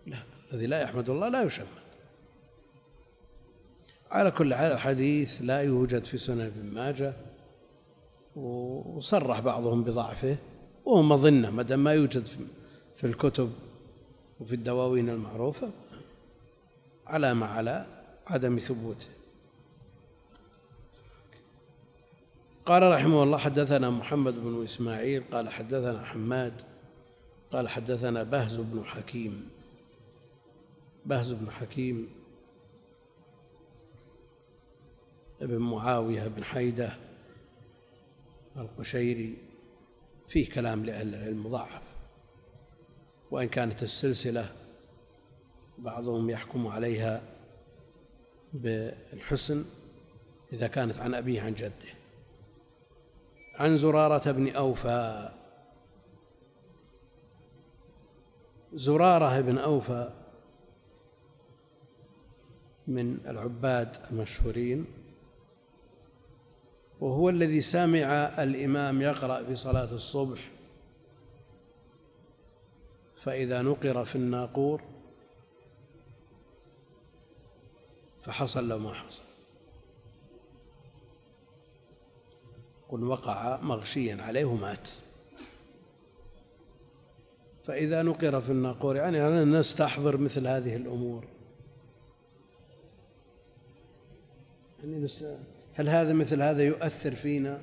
[SPEAKER 1] لا الذي لا يحمد الله لا يشمت على كل حال الحديث لا يوجد في سنن ابن ماجه وصرح بعضهم بضعفه وهو مظنه ما دام ما يوجد في الكتب وفي الدواوين المعروفه على ما على عدم ثبوته قال رحمه الله حدثنا محمد بن اسماعيل قال حدثنا حماد قال حدثنا بهز بن حكيم بهز بن حكيم بن معاوية بن حيدة القشيري فيه كلام لأهل العلم مضاعف وإن كانت السلسلة بعضهم يحكم عليها بالحسن إذا كانت عن أبيه عن جده عن زرارة بن أوفى زرارة بن أوفى من العباد المشهورين وهو الذي سمع الإمام يقرأ في صلاة الصبح فإذا نقر في الناقور فحصل له ما حصل قل وقع مغشيا عليه ومات فإذا نقر في الناقور يعني أن نستحضر مثل هذه الأمور يعني نستحضر هل هذا مثل هذا يؤثر فينا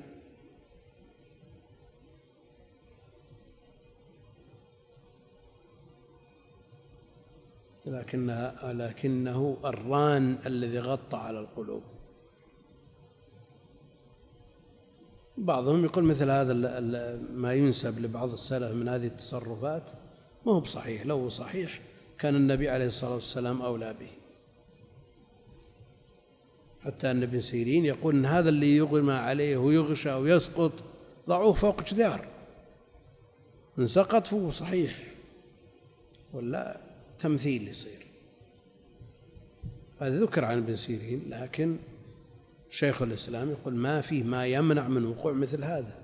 [SPEAKER 1] لكنها لكنه الران الذي غطى على القلوب بعضهم يقول مثل هذا ما ينسب لبعض السلف من هذه التصرفات ما هو بصحيح لو صحيح كان النبي عليه الصلاة والسلام أولى به حتى أن ابن سيرين يقول إن هذا اللي يغمى عليه ويغشى ويسقط ضعوه فوق جدار إن سقط فهو صحيح ولا تمثيل يصير هذا ذكر عن ابن سيرين لكن شيخ الإسلام يقول ما فيه ما يمنع من وقوع مثل هذا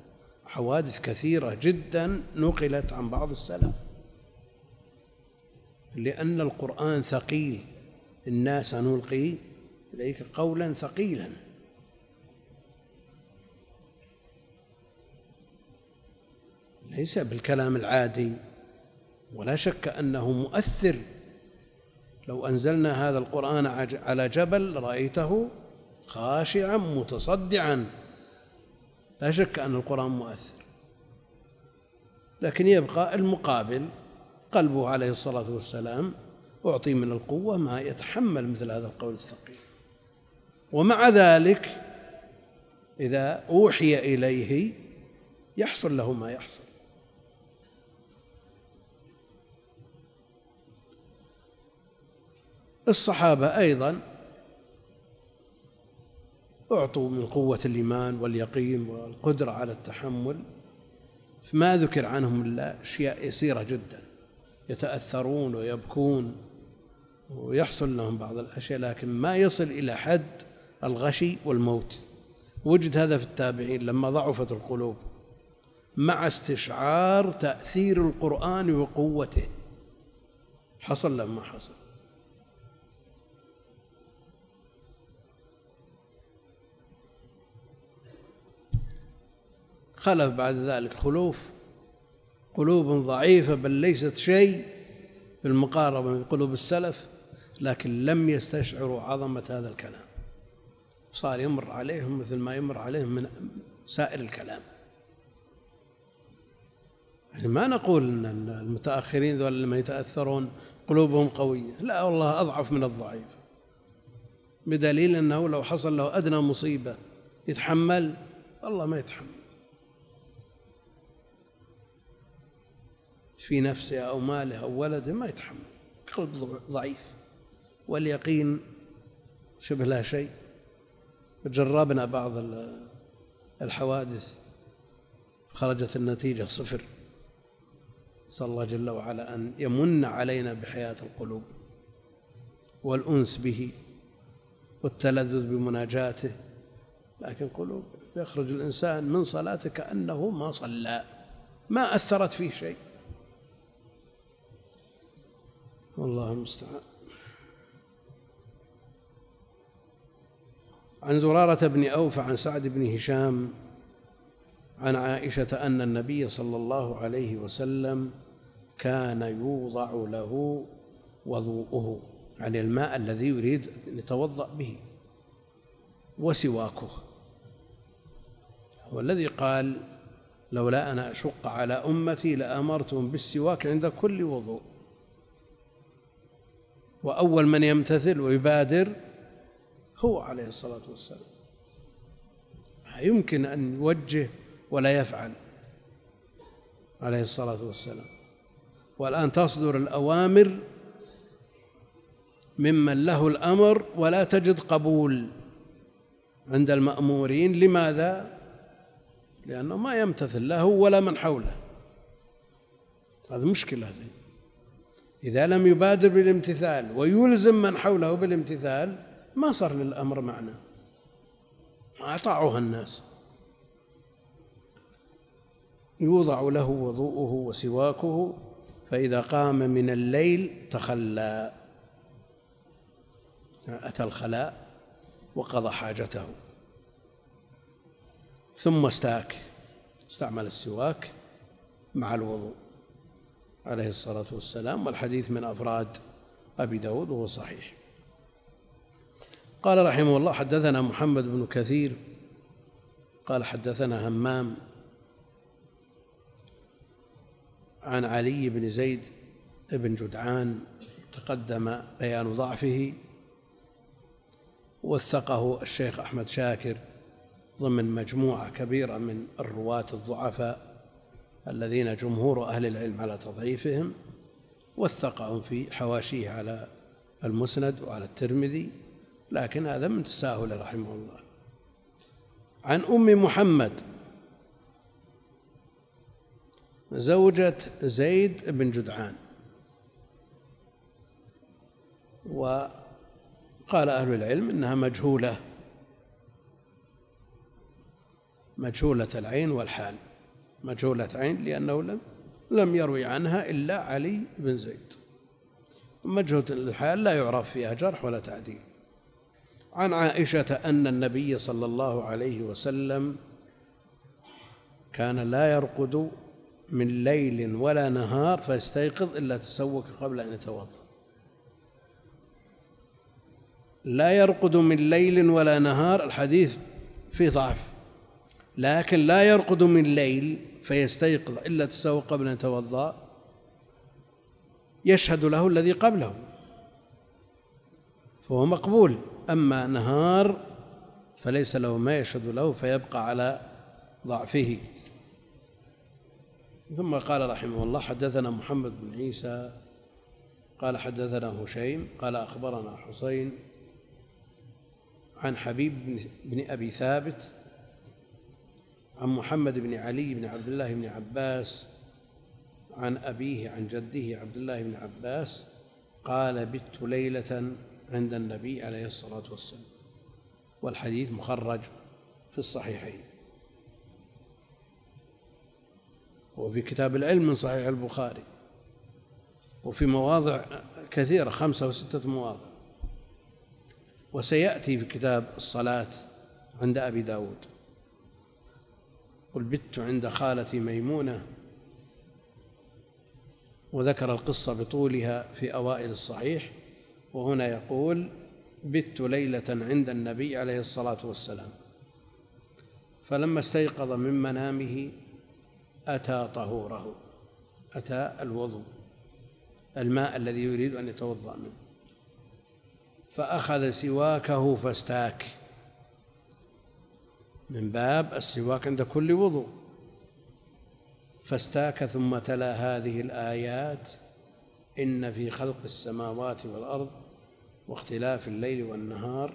[SPEAKER 1] حوادث كثيرة جدا نقلت عن بعض السلف لأن القرآن ثقيل الناس نلقي إليك قولا ثقيلا ليس بالكلام العادي ولا شك أنه مؤثر لو أنزلنا هذا القرآن على جبل رأيته خاشعا متصدعا لا شك أن القرآن مؤثر لكن يبقى المقابل قلبه عليه الصلاة والسلام أعطي من القوة ما يتحمل مثل هذا القول الثقيل ومع ذلك إذا أوحي إليه يحصل له ما يحصل الصحابة أيضا أعطوا من قوة الإيمان واليقين والقدرة على التحمل فما ذكر عنهم إلا أشياء يسيرة جدا يتأثرون ويبكون ويحصل لهم بعض الأشياء لكن ما يصل إلى حد الغشي والموت وجد هذا في التابعين لما ضعفت القلوب مع استشعار تأثير القرآن وقوته حصل لما حصل خلف بعد ذلك خلوف قلوب ضعيفة بل ليست شيء بالمقاربة من قلوب السلف لكن لم يستشعروا عظمة هذا الكلام صار يمر عليهم مثل ما يمر عليهم من سائر الكلام يعني ما نقول ان المتاخرين ذول لما يتاثرون قلوبهم قويه لا والله اضعف من الضعيف بدليل انه لو حصل له ادنى مصيبه يتحمل الله ما يتحمل في نفسه او ماله او ولده ما يتحمل قلب ضعيف واليقين شبه لا شيء جربنا بعض الحوادث خرجت النتيجة صفر نسأل الله جل وعلا أن يمن علينا بحياة القلوب والأنس به والتلذذ بمناجاته لكن قلوب يخرج الإنسان من صلاته كأنه ما صلى ما أثرت فيه شيء والله المستعان عن زرارة بن أوف عن سعد بن هشام عن عائشة أن النبي صلى الله عليه وسلم كان يوضع له وضوءه يعني الماء الذي يريد أن يتوضأ به وسواكه والذي قال لولا أنا أشق على أمتي لأمرتهم بالسواك عند كل وضوء وأول من يمتثل ويبادر هو عليه الصلاة والسلام يمكن أن يوجه ولا يفعل عليه الصلاة والسلام والآن تصدر الأوامر ممن له الأمر ولا تجد قبول عند المأمورين لماذا؟ لأنه ما يمتثل له ولا من حوله هذه مشكلة هذه إذا لم يبادر بالامتثال ويلزم من حوله بالامتثال ما صار للأمر معنى أطاعوها الناس يوضع له وضوءه وسواكه فإذا قام من الليل تخلى أتى الخلاء وقضى حاجته ثم استاك استعمل السواك مع الوضوء عليه الصلاة والسلام والحديث من أفراد أبي داود وهو صحيح قال رحمه الله حدثنا محمد بن كثير قال حدثنا همام عن علي بن زيد بن جدعان تقدم بيان ضعفه وثقه الشيخ احمد شاكر ضمن مجموعه كبيره من الرواه الضعفاء الذين جمهور اهل العلم على تضعيفهم وثقهم في حواشيه على المسند وعلى الترمذي لكن هذا من تساهل رحمه الله عن أم محمد زوجة زيد بن جدعان وقال أهل العلم إنها مجهولة مجهولة العين والحال مجهولة عين لأنه لم لم يروي عنها إلا علي بن زيد مجهولة الحال لا يعرف فيها جرح ولا تعديل عن عائشه ان النبي صلى الله عليه وسلم كان لا يرقد من ليل ولا نهار فيستيقظ الا تسوك قبل ان يتوضا لا يرقد من ليل ولا نهار الحديث فيه ضعف لكن لا يرقد من ليل فيستيقظ الا تسوق قبل ان يتوضا يشهد له الذي قبله فهو مقبول أما نهار فليس له ما يشهد له فيبقى على ضعفه ثم قال رحمه الله حدثنا محمد بن عيسى قال حدثنا هشيم قال أخبرنا حسين عن حبيب بن أبي ثابت عن محمد بن علي بن عبد الله بن عباس عن أبيه عن جده عبد الله بن عباس قال بت ليلة عند النبي عليه الصلاة والسلام والحديث مخرج في الصحيحين وفي كتاب العلم من صحيح البخاري وفي مواضع كثيرة خمسة وستة مواضع وسيأتي في كتاب الصلاة عند أبي داود قل بت عند خالتي ميمونة وذكر القصة بطولها في أوائل الصحيح وهنا يقول بت ليلة عند النبي عليه الصلاة والسلام فلما استيقظ من منامه أتى طهوره أتى الوضوء الماء الذي يريد أن يتوضأ منه فأخذ سواكه فاستاك من باب السواك عند كل وضوء فاستاك ثم تلا هذه الآيات إن في خلق السماوات والأرض واختلاف الليل والنهار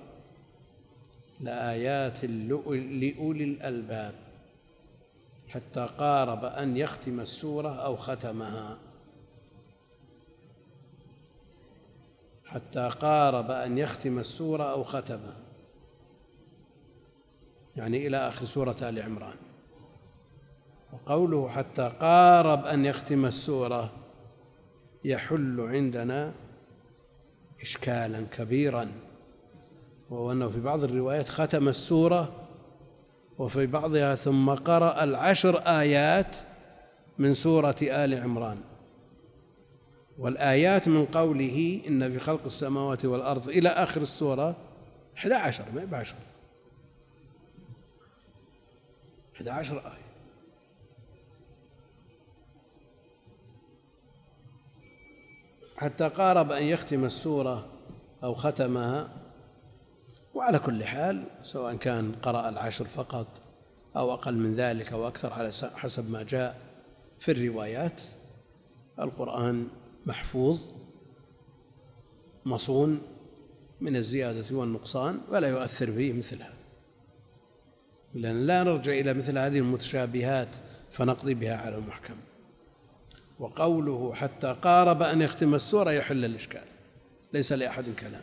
[SPEAKER 1] لآيات لأولي الألباب حتى قارب أن يختم السورة أو ختمها حتى قارب أن يختم السورة أو ختمها يعني إلى آخر سورة آل عمران وقوله حتى قارب أن يختم السورة يحل عندنا إشكالا كبيرا وهو أنه في بعض الروايات ختم السورة وفي بعضها ثم قرأ العشر آيات من سورة آل عمران والآيات من قوله إن في خلق السماوات والأرض إلى آخر السورة 11 ما 11 11 آية حتى قارب أن يختم السورة أو ختمها وعلى كل حال سواء كان قرأ العشر فقط أو أقل من ذلك أو أكثر على حسب ما جاء في الروايات القرآن محفوظ مصون من الزيادة والنقصان ولا يؤثر فيه مثل هذا لأن لا نرجع إلى مثل هذه المتشابهات فنقضي بها على المحكم وقوله حتى قارب أن يختم السورة يحل الإشكال ليس لأحد كلام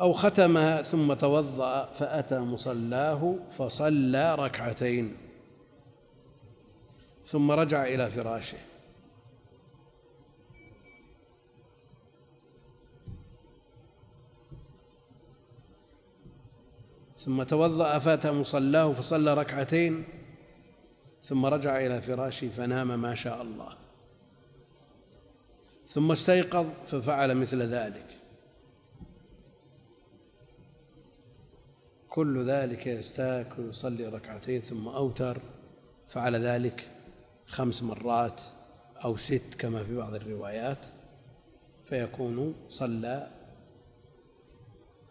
[SPEAKER 1] أو ختمها ثم توضأ فأتى مصلاه فصلى ركعتين ثم رجع إلى فراشه ثم توضأ فأتى مصلاه فصلى ركعتين ثم رجع إلى فراشه فنام ما شاء الله ثم استيقظ ففعل مثل ذلك كل ذلك يستاك ويصلي ركعتين ثم أوتر فعل ذلك خمس مرات أو ست كما في بعض الروايات فيكون صلى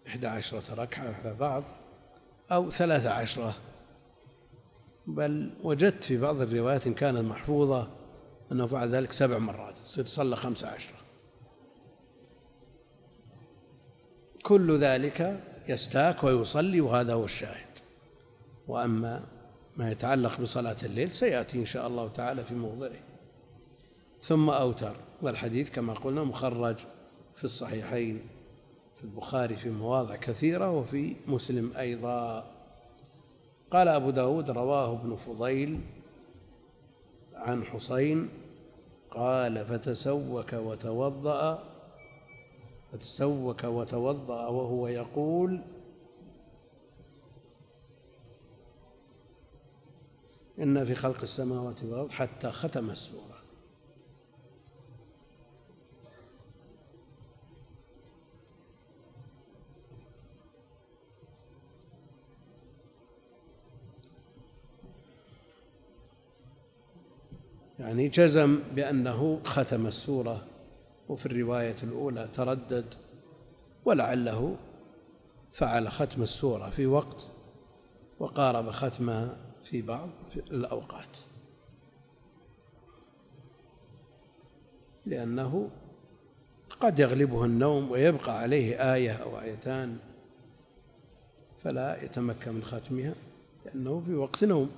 [SPEAKER 1] إحدى عشرة ركعة على بعض أو ثلاثة عشرة بل وجدت في بعض الروايات إن كانت محفوظة أنه فعل ذلك سبع مرات تصير صلى خمسة عشرة كل ذلك يستاك ويصلي وهذا هو الشاهد وأما ما يتعلق بصلاة الليل سيأتي إن شاء الله تعالى في موضعه ثم أوتر والحديث كما قلنا مخرج في الصحيحين في البخاري في مواضع كثيرة وفي مسلم أيضا قال أبو داود رواه ابن فضيل عن حسين قال فتسوك وتوضأ فتسوك وتوضأ وهو يقول إن في خلق السماوات والأرض حتى ختم السورة يعني جزم بأنه ختم السورة وفي الرواية الأولى تردد ولعله فعل ختم السورة في وقت وقارب ختمها في بعض الأوقات لأنه قد يغلبه النوم ويبقى عليه آية أو آيتان فلا يتمكن من ختمها لأنه في وقت نوم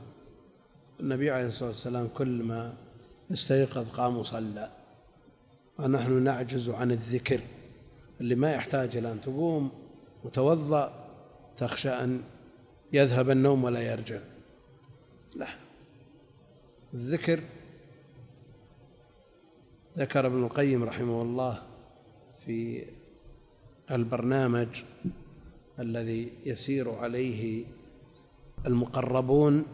[SPEAKER 1] النبي عليه الصلاة والسلام كل ما استيقظ قام وصلى ونحن نعجز عن الذكر اللي ما يحتاج إلى أن تقوم وتوضأ تخشى أن يذهب النوم ولا يرجع لا الذكر ذكر ابن القيم رحمه الله في البرنامج الذي يسير عليه المقربون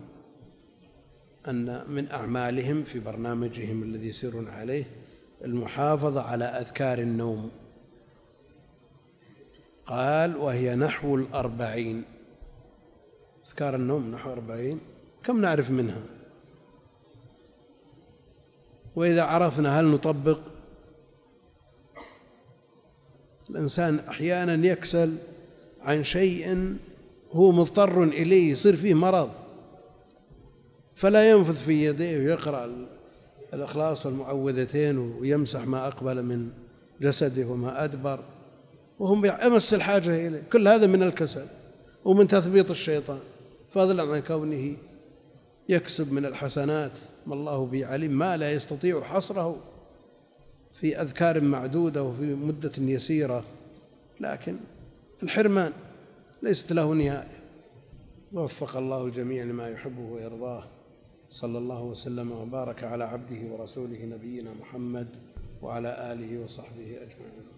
[SPEAKER 1] أن من أعمالهم في برنامجهم الذي يسيرون عليه المحافظة على أذكار النوم قال وهي نحو الأربعين أذكار النوم نحو أربعين كم نعرف منها وإذا عرفنا هل نطبق الإنسان أحيانا يكسل عن شيء هو مضطر إليه يصير فيه مرض فلا ينفذ في يديه ويقرأ الإخلاص والمعوذتين ويمسح ما أقبل من جسده وما أدبر وهم أمس الحاجة إليه كل هذا من الكسل ومن تثبيط الشيطان فضلا عن كونه يكسب من الحسنات ما الله به عليم ما لا يستطيع حصره في أذكار معدودة وفي مدة يسيرة لكن الحرمان ليست له نهاية ووفق الله الجميع لما يحبه ويرضاه صلى الله وسلم وبارك على عبده ورسوله نبينا محمد وعلى اله وصحبه اجمعين